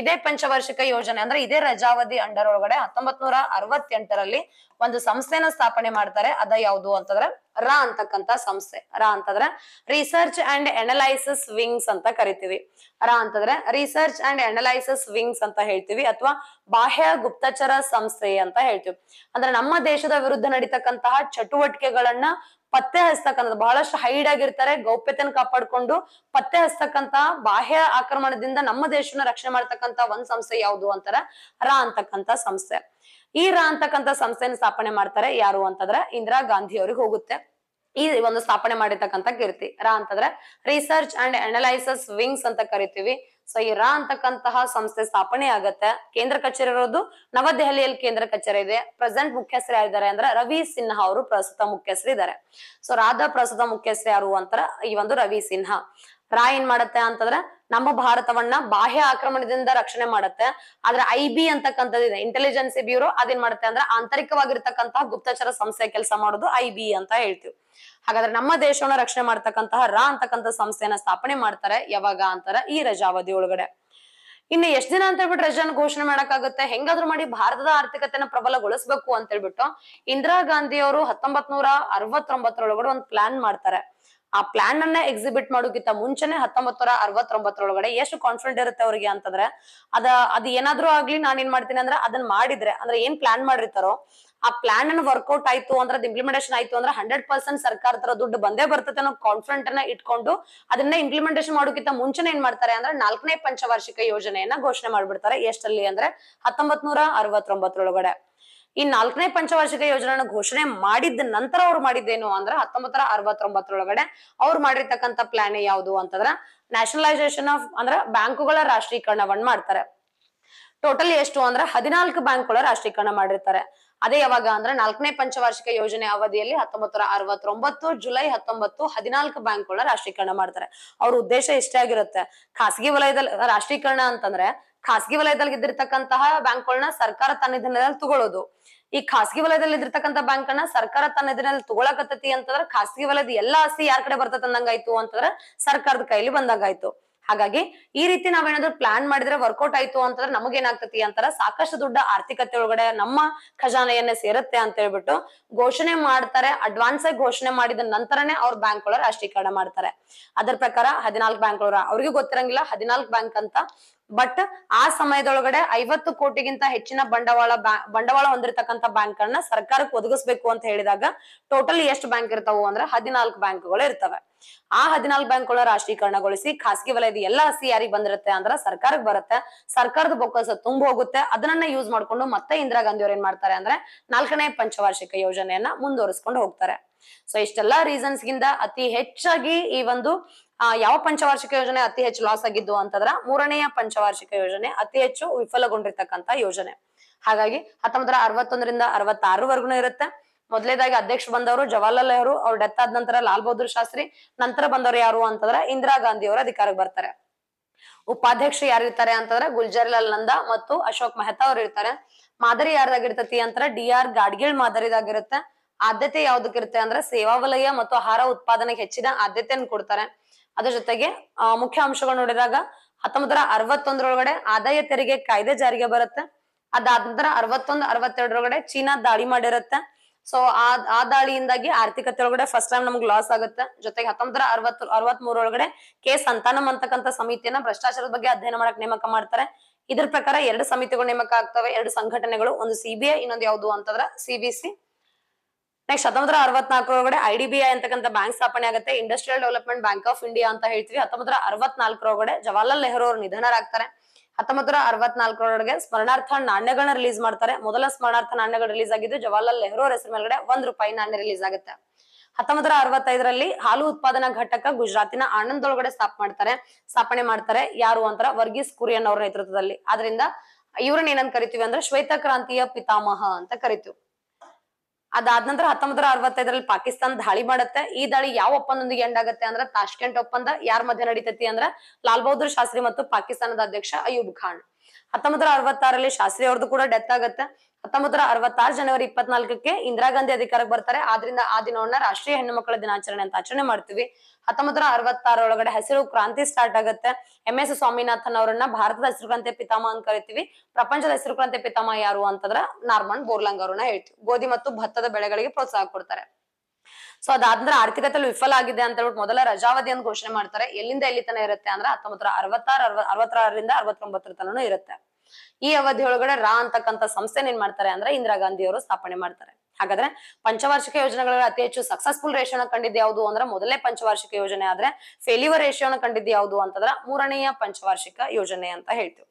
ಇದೇ ಪಂಚವಾರ್ಷಿಕ ಯೋಜನೆ ಅಂದ್ರೆ ಇದೇ ರಜಾವಧಿ ಅಂಡರ್ ಒಳಗಡೆ ಹತ್ತೊಂಬತ್ ನೂರ ಅರವತ್ತೆಂಟರಲ್ಲಿ ಒಂದು ಸಂಸ್ಥೆನ ಸ್ಥಾಪನೆ ಮಾಡ್ತಾರೆ ಅದ ಯಾವುದು ಅಂತಂದ್ರೆ ರಾ ಅಂತಕ್ಕಂತ ಸಂಸ್ಥೆ ರಾ ಅಂತಂದ್ರೆ ರಿಸರ್ಚ್ ಅಂಡ್ ಅನಲೈಸಿಸ್ ವಿಂಗ್ಸ್ ಅಂತ ಕರಿತೀವಿ ರಾ ಅಂತಂದ್ರೆ ರಿಸರ್ಚ್ ಅಂಡ್ ಅನಲೈಸಿಸ್ ವಿಂಗ್ಸ್ ಅಂತ ಹೇಳ್ತೀವಿ ಅಥವಾ ಬಾಹ್ಯ ಗುಪ್ತಚರ ಸಂಸ್ಥೆ ಅಂತ ಹೇಳ್ತೀವಿ ಅಂದ್ರೆ ನಮ್ಮ ದೇಶದ ವಿರುದ್ಧ ನಡೀತಕ್ಕಂತಹ ಚಟುವಟಿಕೆಗಳನ್ನ ಪತ್ತೆ ಹಚ್ತಕ್ಕಂಥದ್ದು ಬಹಳಷ್ಟು ಹೈಡ್ ಆಗಿರ್ತಾರೆ ಗೌಪ್ಯತೆಯನ್ನು ಕಾಪಾಡಿಕೊಂಡು ಪತ್ತೆ ಹಚ್ತಕ್ಕಂತಹ ಬಾಹ್ಯ ಆಕ್ರಮಣದಿಂದ ನಮ್ಮ ದೇಶನ ರಕ್ಷಣೆ ಮಾಡ್ತಕ್ಕಂತ ಒಂದ್ ಸಂಸ್ಥೆ ಯಾವುದು ಅಂತಾರೆ ರಾ ಅಂತಕ್ಕಂತ ಸಂಸ್ಥೆ ಈರಾ ಅಂತಕ್ಕಂಥ ಸಂಸ್ಥೆನ ಸ್ಥಾಪನೆ ಮಾಡ್ತಾರೆ ಯಾರು ಅಂತಂದ್ರೆ ಇಂದಿರಾ ಗಾಂಧಿ ಅವ್ರಿಗೆ ಹೋಗುತ್ತೆ ಈ ಒಂದು ಸ್ಥಾಪನೆ ಮಾಡಿರ್ತಕ್ಕಂಥ ಕೀರ್ತಿ ರಾ ಅಂತಂದ್ರೆ ರಿಸರ್ಚ್ ಅಂಡ್ ಅನಲೈಸಸ್ ವಿಂಗ್ಸ್ ಅಂತ ಕರಿತೀವಿ ಸೊ ಈ ರಾ ಅಂತಕ್ಕಂತಹ ಸಂಸ್ಥೆ ಸ್ಥಾಪನೆ ಆಗತ್ತೆ ಕೇಂದ್ರ ಕಚೇರಿ ಇರೋದು ನವದೆಹಲಿಯಲ್ಲಿ ಕೇಂದ್ರ ಕಚೇರಿ ಇದೆ ಪ್ರೆಸೆಂಟ್ ಮುಖ್ಯಸ್ಥರು ಯಾರಿದ್ದಾರೆ ಅಂದ್ರೆ ರವಿ ಸಿನ್ಹಾ ಅವರು ಪ್ರಸ್ತುತ ಮುಖ್ಯಸ್ಥರು ಇದ್ದಾರೆ ಸೊ ರಾಧಾ ಪ್ರಸ್ತುತ ಮುಖ್ಯಸ್ಥರು ಯಾರು ಅಂತಾರ ಈ ಒಂದು ರವಿ ಸಿನ್ಹಾ ರಾ ಏನ್ ಮಾಡತ್ತೆ ಅಂತಂದ್ರೆ ನಮ್ಮ ಭಾರತವನ್ನ ಬಾಹ್ಯ ಆಕ್ರಮಣದಿಂದ ರಕ್ಷಣೆ ಮಾಡುತ್ತೆ ಆದ್ರೆ ಐ ಬಿ ಇದೆ ಇಂಟೆಲಿಜೆನ್ಸಿ ಬ್ಯೂರೋ ಅದೇನ್ ಮಾಡುತ್ತೆ ಅಂದ್ರೆ ಆಂತರಿಕವಾಗಿರ್ತಕ್ಕಂತಹ ಗುಪ್ತಚರ ಸಂಸ್ಥೆ ಕೆಲಸ ಮಾಡೋದು ಐ ಬಿ ಅಂತ ಹೇಳ್ತೀವಿ ಹಾಗಾದ್ರೆ ನಮ್ಮ ದೇಶವನ್ನ ರಕ್ಷಣೆ ಮಾಡ್ತಕ್ಕಂತಹ ರಾ ಅಂತಕ್ಕಂಥ ಸಂಸ್ಥೆಯನ್ನ ಸ್ಥಾಪನೆ ಮಾಡ್ತಾರೆ ಯಾವಾಗ ಅಂತಾರೆ ಈ ರಜಾವಧಿ ಒಳಗಡೆ ಇನ್ನು ಎಷ್ಟ್ ದಿನ ಅಂತ ಹೇಳ್ಬಿಟ್ಟು ರಜಾನ ಘೋಷಣೆ ಮಾಡಕ್ಕಾಗುತ್ತೆ ಹೆಂಗಾದ್ರು ಮಾಡಿ ಭಾರತದ ಆರ್ಥಿಕತೆನ ಪ್ರಬಲಗೊಳಿಸಬೇಕು ಅಂತ ಹೇಳ್ಬಿಟ್ಟು ಇಂದಿರಾ ಗಾಂಧಿ ಅವರು ಹತ್ತೊಂಬತ್ ನೂರ ಅರವತ್ತೊಂಬತ್ತರೊಳಗಡೆ ಒಂದ್ ಪ್ಲಾನ್ ಮಾಡ್ತಾರೆ ಆ ಪ್ಲಾನ್ ಅನ್ನ ಎಕ್ಸಿಬಿಟ್ ಮಾಡೋಕ್ಕಿಂತ ಮುಂಚೆನೆ ಹತ್ತೊಂಬತ್ತರ ಅರವತ್ತೊಂಬತ್ತರೊಳಗಡೆ ಎಷ್ಟು ಕಾನ್ಫಿಡೆಂಟ್ ಇರುತ್ತೆ ಅವ್ರಿಗೆ ಅಂತಂದ್ರೆ ಅದ ಅದ್ ಏನಾದ್ರೂ ಆಗ್ಲಿ ನಾನು ಏನ್ ಮಾಡ್ತೀನಿ ಅಂದ್ರೆ ಅದನ್ನ ಮಾಡಿದ್ರೆ ಅಂದ್ರೆ ಏನ್ ಪ್ಲಾನ್ ಮಾಡಿರ್ತಾರೋ ಆ ಪ್ಲಾನ್ ಅನ್ನು ವರ್ಕ್ಔಟ್ ಆಯ್ತು ಅಂದ್ರೆ ಇಂಪ್ಲಿಮೆಂಟೇಶನ್ ಆಯ್ತು ಅಂದ್ರೆ ಹಂಡ್ರೆಡ್ ಪರ್ಸೆಂಟ್ ಸರ್ಕಾರ ತರ ದುಡ್ಡು ಬಂದೇ ಬರ್ತದೆ ಅನ್ನೋ ಕಾನ್ಫಿಡೆಂಟ್ ಅನ್ನ ಇಟ್ಕೊಂಡು ಅದನ್ನ ಇಂಪ್ಲಿಮೆಂಟೇಶನ್ ಮಾಡೋಕ್ಕಿಂತ ಮುಂಚೆನೆ ಏನ್ ಮಾಡ್ತಾರೆ ಅಂದ್ರೆ ನಾಲ್ಕನೇ ಪಂಚವಾರ್ಷಿಕ ಯೋಜನೆಯನ್ನ ಘೋಷಣೆ ಮಾಡ್ಬಿಡ್ತಾರೆ ಎಷ್ಟಲ್ಲಿ ಅಂದ್ರೆ ಹತ್ತೊಂಬತ್ ನೂರ ಅರವತ್ತೊಂಬತ್ತರೊಳಗಡೆ ಈ ನಾಲ್ಕನೇ ಪಂಚವಾರ್ಷಿಕ ಯೋಜನೆನ ಘೋಷಣೆ ಮಾಡಿದ ನಂತರ ಅವ್ರು ಮಾಡಿದ್ದೇನು ಅಂದ್ರ ಹತ್ತೊಂಬತ್ತರ ಅರವತ್ತೊಂಬತ್ತರೊಳಗಡೆ ಅವ್ರು ಮಾಡಿರ್ತಕ್ಕಂಥ ಪ್ಲಾನ್ ಯಾವುದು ಅಂತಂದ್ರ ನ್ಯಾಷನಲೈಸೇಷನ್ ಆಫ್ ಅಂದ್ರ ಬ್ಯಾಂಕುಗಳ ರಾಷ್ಟ್ರೀಕರಣವನ್ನ ಮಾಡ್ತಾರೆ ಟೋಟಲ್ ಎಷ್ಟು ಅಂದ್ರ ಹದಿನಾಲ್ಕು ಬ್ಯಾಂಕ್ಗಳ ರಾಷ್ಟ್ರೀಕರಣ ಮಾಡಿರ್ತಾರೆ ಅದೇ ಯಾವಾಗ ಅಂದ್ರೆ ನಾಲ್ಕನೇ ಪಂಚವಾರ್ಷಿಕ ಯೋಜನೆ ಅವಧಿಯಲ್ಲಿ ಹತ್ತೊಂಬತ್ತರ ಅರವತ್ತೊಂಬತ್ತು ಜುಲೈ ಹತ್ತೊಂಬತ್ತು ಹದಿನಾಲ್ಕು ಬ್ಯಾಂಕ್ಗಳನ್ನ ರಾಷ್ಟ್ರೀಕರಣ ಮಾಡ್ತಾರೆ ಅವ್ರ ಉದ್ದೇಶ ಇಷ್ಟೇ ಆಗಿರುತ್ತೆ ಖಾಸಗಿ ವಲಯದಲ್ಲಿ ರಾಷ್ಟ್ರೀಕರಣ ಅಂತಂದ್ರೆ ಖಾಸಗಿ ವಲಯದಲ್ಲಿ ಇದ್ದಿರ್ತಕ್ಕಂತಹ ಬ್ಯಾಂಕ್ಗಳನ್ನ ಸರ್ಕಾರ ತನ್ನ ದಿನದಲ್ಲಿ ತಗೊಳ್ಳೋದು ಈ ಖಾಸಗಿ ವಲಯದಲ್ಲಿ ಇದ್ದಿರ್ತಕ್ಕಂಥ ಬ್ಯಾಂಕ್ ಸರ್ಕಾರ ತನ್ನ ದಿನದಲ್ಲಿ ತಗೊಳಕತ್ತತಿ ಅಂತಂದ್ರೆ ಖಾಸಗಿ ವಲಯದ ಎಲ್ಲಾ ಆಸ್ತಿ ಯಾರ ಕಡೆ ಬರ್ತದಂಗಾಯ್ತು ಅಂತಂದ್ರೆ ಸರ್ಕಾರದ ಕೈಲಿ ಬಂದಂಗಾಯ್ತು ಹಾಗಾಗಿ ಈ ರೀತಿ ನಾವೇನಾದ್ರೂ ಪ್ಲಾನ್ ಮಾಡಿದ್ರೆ ವರ್ಕೌಟ್ ಆಯ್ತು ಅಂತಂದ್ರೆ ನಮಗೇನಾಗ್ತತಿ ಅಂತಾರ ಸಾಕಷ್ಟು ದೊಡ್ಡ ಆರ್ಥಿಕತೆ ಒಳಗಡೆ ನಮ್ಮ ಖಜಾನೆಯನ್ನ ಸೇರುತ್ತೆ ಅಂತ ಹೇಳ್ಬಿಟ್ಟು ಘೋಷಣೆ ಮಾಡ್ತಾರೆ ಅಡ್ವಾನ್ಸ್ ಆಗಿ ಘೋಷಣೆ ಮಾಡಿದ ನಂತರನೇ ಅವ್ರ ಬ್ಯಾಂಕ್ ಒಳಗೆ ರಾಷ್ಟ್ರೀಕರಣ ಮಾಡ್ತಾರೆ ಅದರ ಪ್ರಕಾರ ಹದಿನಾಲ್ಕು ಬ್ಯಾಂಕ್ ಅವ್ರಿಗೆ ಗೊತ್ತಿರಂಗಿಲ್ಲ ಹದಿನಾಲ್ಕು ಬ್ಯಾಂಕ್ ಅಂತ ಬಟ್ ಆ ಸಮಯದೊಳಗಡೆ ಐವತ್ತು ಕೋಟಿಗಿಂತ ಹೆಚ್ಚಿನ ಬಂಡವಾಳ ಬಂಡವಾಳ ಹೊಂದಿರತಕ್ಕಂತ ಬ್ಯಾಂಕ್ ಗಳನ್ನ ಸರ್ಕಾರಕ್ಕೆ ಒದಗಿಸ್ಬೇಕು ಅಂತ ಹೇಳಿದಾಗ ಟೋಟಲ್ ಎಷ್ಟು ಬ್ಯಾಂಕ್ ಇರ್ತಾವು ಅಂದ್ರೆ ಹದಿನಾಲ್ಕು ಬ್ಯಾಂಕ್ಗಳು ಇರ್ತವೆ ಆ ಹದಿನಾಲ್ಕು ಬ್ಯಾಂಕ್ಗಳ ರಾಷ್ಟ್ರೀಕರಣಗೊಳಿಸಿ ಖಾಸಗಿ ವಲಯದ ಎಲ್ಲಾ ಹಸಿ ಯಾರಿಗೆ ಬಂದಿರುತ್ತೆ ಅಂದ್ರ ಸರ್ಕಾರಕ್ಕೆ ಬರುತ್ತೆ ಸರ್ಕಾರದ ಬೊಕ್ಕಸ ತುಂಬ ಹೋಗುತ್ತೆ ಅದನ್ನ ಯೂಸ್ ಮಾಡ್ಕೊಂಡು ಮತ್ತೆ ಇಂದಿರಾ ಗಾಂಧಿ ಅವ್ರು ಏನ್ ಮಾಡ್ತಾರೆ ಅಂದ್ರೆ ನಾಲ್ಕನೇ ಪಂಚವಾರ್ಷಿಕ ಯೋಜನೆಯನ್ನ ಮುಂದುವರಿಸ್ಕೊಂಡು ಹೋಗ್ತಾರೆ ಸೊ ಇಷ್ಟೆಲ್ಲಾ ರೀಸನ್ಸ್ ಗಿಂದ ಅತಿ ಹೆಚ್ಚಾಗಿ ಈ ಒಂದು ಯಾವ ಪಂಚವಾರ್ಷಿಕ ಯೋಜನೆ ಅತಿ ಹೆಚ್ಚು ಲಾಸ್ ಆಗಿದ್ದು ಅಂತಂದ್ರ ಮೂರನೆಯ ಪಂಚವಾರ್ಷಿಕ ಯೋಜನೆ ಅತಿ ಹೆಚ್ಚು ವಿಫಲಗೊಂಡಿರ್ತಕ್ಕಂತ ಯೋಜನೆ ಹಾಗಾಗಿ ಹತ್ತೊಂಬತ್ತರ ಅರವತ್ತೊಂದರಿಂದ ಅರವತ್ತಾರವರೆಗೂ ಇರುತ್ತೆ ಮೊದಲೇದಾಗಿ ಅಧ್ಯಕ್ಷ ಬಂದವರು ಜವಾಹರ್ಲಾಲ್ ನೆಹರು ಅವ್ರ ಡೆತ್ ಆದ ನಂತರ ಲಾಲ್ ಬಹದ್ದೂರ್ ಶಾಸ್ತ್ರಿ ನಂತರ ಬಂದವರು ಯಾರು ಅಂತಂದ್ರೆ ಇಂದಿರಾ ಗಾಂಧಿ ಅವರು ಅಧಿಕಾರಕ್ಕೆ ಬರ್ತಾರೆ ಯಾರು ಇರ್ತಾರೆ ಅಂತಂದ್ರೆ ಗುಲ್ಜಾರಿಲಾಲ್ ನಂದಾ ಮತ್ತು ಅಶೋಕ್ ಮೆಹ್ತಾ ಅವ್ರು ಇರ್ತಾರೆ ಮಾದರಿ ಯಾರ್ದಾಗಿರ್ತತಿ ಅಂತರ ಡಿ ಆರ್ ಗಾಡ್ಗಿಳ್ ಮಾದರಿದಾಗಿರುತ್ತೆ ಆದ್ಯತೆ ಇರುತ್ತೆ ಅಂದ್ರೆ ಸೇವಾ ವಲಯ ಮತ್ತು ಆಹಾರ ಉತ್ಪಾದನೆಗೆ ಹೆಚ್ಚಿನ ಆದ್ಯತೆಯನ್ನು ಕೊಡ್ತಾರೆ ಅದ್ರ ಜೊತೆಗೆ ಮುಖ್ಯ ಅಂಶಗಳು ನೋಡಿದಾಗ ಹತ್ತೊಂಬತ್ತರ ಅರವತ್ತೊಂದರೊಳಗಡೆ ಆದಾಯ ತೆರಿಗೆ ಕಾಯ್ದೆ ಜಾರಿಗೆ ಬರುತ್ತೆ ಅದಾದ ನಂತರ ಅರವತ್ತೊಂದು ಅರವತ್ತೆರಡರೊಳಗಡೆ ಚೀನಾ ದಾಳಿ ಮಾಡಿರುತ್ತೆ ಸೊ ಆ ಆ ದಾಳಿಯಿಂದಾಗಿ ಆರ್ಥಿಕತೆ ಒಳಗಡೆ ಫಸ್ಟ್ ಟೈಮ್ ನಮ್ಗೆ ಲಾಸ್ ಆಗುತ್ತೆ ಜೊತೆಗೆ ಹತ್ತೊಂಬತ್ತರ ಅರವತ್ ಅರವತ್ ಮೂರೊಳಗಡೆ ಕೆ ಸಂತಾನಮ್ ಅಂತಕ್ಕಂಥ ಸಮಿತಿಯನ್ನ ಭ್ರಷ್ಟಾಚಾರದ ಬಗ್ಗೆ ಅಧ್ಯಯನ ಮಾಡಕ್ ನೇಮಕ ಮಾಡ್ತಾರೆ ಇದ್ರ ಪ್ರಕಾರ ಎರಡು ಸಮಿತಿಗಳು ನೇಮಕ ಆಗ್ತವೆ ಎರಡು ಸಂಘಟನೆಗಳು ಒಂದು ಸಿಬಿಐ ಇನ್ನೊಂದು ಯಾವುದು ಅಂತಂದ್ರ ಸಿಬಿಸಿ ನೆಕ್ಸ್ಟ್ ಹತ್ತೊಂಬತ್ತರ ಒಳಗಡೆ ಐ ಡಿ ಬಿ ಐ ಅಂತಕ್ಕಂಥ ಬ್ಯಾಂಕ್ ಸ್ಥಾಪನೆ ಆಗುತ್ತೆ industrial development bank of India ಅಂತ ಹೇಳ್ತೀವಿ ಹತ್ತೊಂಬತ್ತರ ಒಳಗಡೆ ಜವಾಹರ್ಲಾಲ್ ನೆಹರು ಅವರು ನಿಧನರಾಗ್ತಾರೆ ಹತ್ತೊಂಬತ್ತರ ಅರವತ್ನಾಲ್ಕರೊಳಗೆ ಸ್ಮರಣಾರ್ಥ ನಾಣ್ಯಗಳನ್ನ ರಿಲೀಸ್ ಮಾಡ್ತಾರೆ ಮೊದಲ ಸ್ಮರಣಾರ್ಥ ನಾಣ್ಯಗಳು ರಿಲೀಸ್ ಆಗಿದ್ದು ಜವಾಹರ್ಲಾಲ್ ನೆಹರು ಅವರ ಹೆಸರು ಮೇಲ್ಗಡೆ ಒಂದ್ ರೂಪಾಯಿ ನಾಣ್ಯ ರಿಲೀಸ್ ಆಗುತ್ತೆ ಹತ್ತೊಂಬತ್ತರ ಅರವತ್ತೈದರಲ್ಲಿ ಹಾಲು ಉತ್ಪಾದನಾ ಘಟಕ ಗುಜರಾತಿನ ಆನಂದ್ ಒಳಗಡೆ ಸ್ಥಾಪನೆ ಮಾಡ್ತಾರೆ ಸ್ಥಾಪನೆ ಮಾಡ್ತಾರೆ ಯಾರು ಅಂತ ವರ್ಗೀಸ್ ಕುರಿಯನ್ ಅವರ ನೇತೃತ್ವದಲ್ಲಿ ಆದ್ರಿಂದ ಇವ್ರನ್ನ ಏನಂತ ಕರಿತೀವಿ ಅಂದ್ರೆ ಶ್ವೇತ ಕ್ರಾಂತಿಯ ಪಿತಾಮಹ ಅಂತ ಕರಿತೀವಿ ಅದಾದ ನಂತರ ಹತ್ತೊಂಬತ್ತರ ಅರವತ್ತೈದರಲ್ಲಿ ಪಾಕಿಸ್ತಾನ ದಾಳಿ ಮಾಡುತ್ತೆ ಈ ದಾಳಿ ಯಾವ ಒಪ್ಪಂದೊಂದಿಗೆ ಎಂಡ್ ಆಗುತ್ತೆ ಅಂದ್ರೆ ತಾಷ್ಕೆಂಟ್ ಒಪ್ಪಂದ ಯಾರ ಮಧ್ಯೆ ನಡೀತೈತಿ ಅಂದ್ರೆ ಲಾಲ್ ಬಹದ್ದೂರ್ ಶಾಸ್ತ್ರಿ ಮತ್ತು ಪಾಕಿಸ್ತಾನದ ಅಧ್ಯಕ್ಷ ಅಯೂಬ್ ಖಾನ್ ಹತ್ತೊಂಬತ್ತರ ಅರವತ್ತಾರಲ್ಲಿ ಶಾಸ್ತ್ರಿ ಅವ್ರದ್ದು ಕೂಡ ಡೆತ್ ಆಗುತ್ತೆ ಹತ್ತೊಂಬತ್ತರ ಅರವತ್ತಾರು ಜನವರಿ ಇಪ್ಪತ್ನಾಲ್ಕಕ್ಕೆ ಇಂದಿರಾ ಗಾಂಧಿ ಅಧಿಕಾರಕ್ಕೆ ಬರ್ತಾರೆ ಆದ್ರಿಂದ ಆ ದಿನವನ್ನ ರಾಷ್ಟ್ರೀಯ ಹೆಣ್ಣು ಮಕ್ಕಳ ದಿನಾಚರಣೆ ಅಂತ ಆಚರಣೆ ಮಾಡ್ತೀವಿ ಹತ್ತೊಂಬತ್ತರ ಅರವತ್ತಾರೊಳಗಡೆ ಹಸಿರು ಕ್ರಾಂತಿ ಸ್ಟಾರ್ಟ್ ಆಗುತ್ತೆ ಎಂ ಎಸ್ ಸ್ವಾಮಿನಾಥನ್ ಅವರನ್ನ ಭಾರತದ ಹಸಿರು ಕ್ರಾಂತಿ ಪಿತಾಮ ಅಂತ ಕರಿತೀವಿ ಪ್ರಪಂಚದ ಹಸಿರು ಕ್ರಾಂತಿ ಪಿತಾಮ ಯಾರು ಅಂತಂದ್ರ ನಾರ್ಮನ್ ಬೋರ್ಲಾಂಗ್ ಅವ್ರನ್ನ ಹೇಳ್ತೀವಿ ಗೋಧಿ ಮತ್ತು ಭತ್ತದ ಬೆಳೆಗಳಿಗೆ ಪ್ರೋತ್ಸಾಹ ಕೊಡ್ತಾರೆ ಸೊ ಅದಾದ್ರ ಆರ್ಥಿಕತೆಯಲ್ಲಿ ವಿಫಲ ಆಗಿದೆ ಅಂತ ಹೇಳ್ಬಿಟ್ಟು ಮೊದಲ ರಜಾವಧಿ ಅಂತ ಘೋಷಣೆ ಮಾಡ್ತಾರೆ ಎಲ್ಲಿಂದ ಎಲ್ಲಿ ತನ ಇರುತ್ತೆ ಅಂದ್ರೆ ಹತ್ತೊಂಬತ್ತರ ಅರವತ್ತಾರು ಅರವತ್ತಾರರಿಂದ ಅರವತ್ತೊಂಬತ್ತರ ತನೂ ಇರುತ್ತೆ ಈ ಅವಧಿಯೊಳಗಡೆ ರಾ ಅಂತಕ್ಕಂಥ ಸಂಸ್ಥೆನ ಏನ್ ಮಾಡ್ತಾರೆ ಅಂದ್ರೆ ಇಂದಿರಾ ಗಾಂಧಿ ಅವರು ಸ್ಥಾಪನೆ ಮಾಡ್ತಾರೆ ಹಾಗಾದ್ರೆ ಪಂಚವಾರ್ಷಿಕ ಯೋಜನೆಗಳಲ್ಲಿ ಅತಿ ಹೆಚ್ಚು ಸಕ್ಸಸ್ಫುಲ್ ರೇಷನ್ ಕಂಡಿದ್ದು ಯಾವುದು ಅಂದ್ರೆ ಮೊದಲೇ ಪಂಚವಾರ್ಷಿಕ ಯೋಜನೆ ಆದ್ರೆ ಫೇಲ್ಯೂರ್ ರೇಷನ್ ಕಂಡಿದ್ದು ಯಾವುದು ಅಂತಂದ್ರೆ ಮೂರನೆಯ ಪಂಚವಾರ್ಷಿಕ ಯೋಜನೆ ಅಂತ ಹೇಳ್ತೀವಿ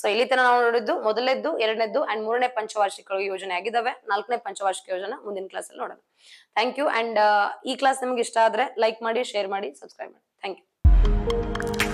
ಸೊ ಇಲ್ಲಿ ತನ ನಾವು ನೋಡಿದ್ದು ಮೊದಲೇದ್ದು ಎರಡನೇದ್ದು ಅಂಡ್ ಮೂರನೇ ಪಂಚವಾರ್ಷಿಕ ಯೋಜನೆ ಆಗಿದ್ದಾವೆ ನಾಲ್ಕನೇ ಪಂಚವಾರ್ಷಿಕ ಯೋಜನೆ ಮುಂದಿನ ಕ್ಲಾಸ್ ಅಲ್ಲಿ ನೋಡೋಣ ಥ್ಯಾಂಕ್ ಯು ಅಂಡ್ ಈ ಕ್ಲಾಸ್ ನಿಮ್ಗೆ ಇಷ್ಟ ಆದ್ರೆ ಲೈಕ್ ಮಾಡಿ ಶೇರ್ ಮಾಡಿ ಸಬ್ಸ್ಕ್ರೈಬ್ ಮಾಡಿ ಥ್ಯಾಂಕ್ ಯು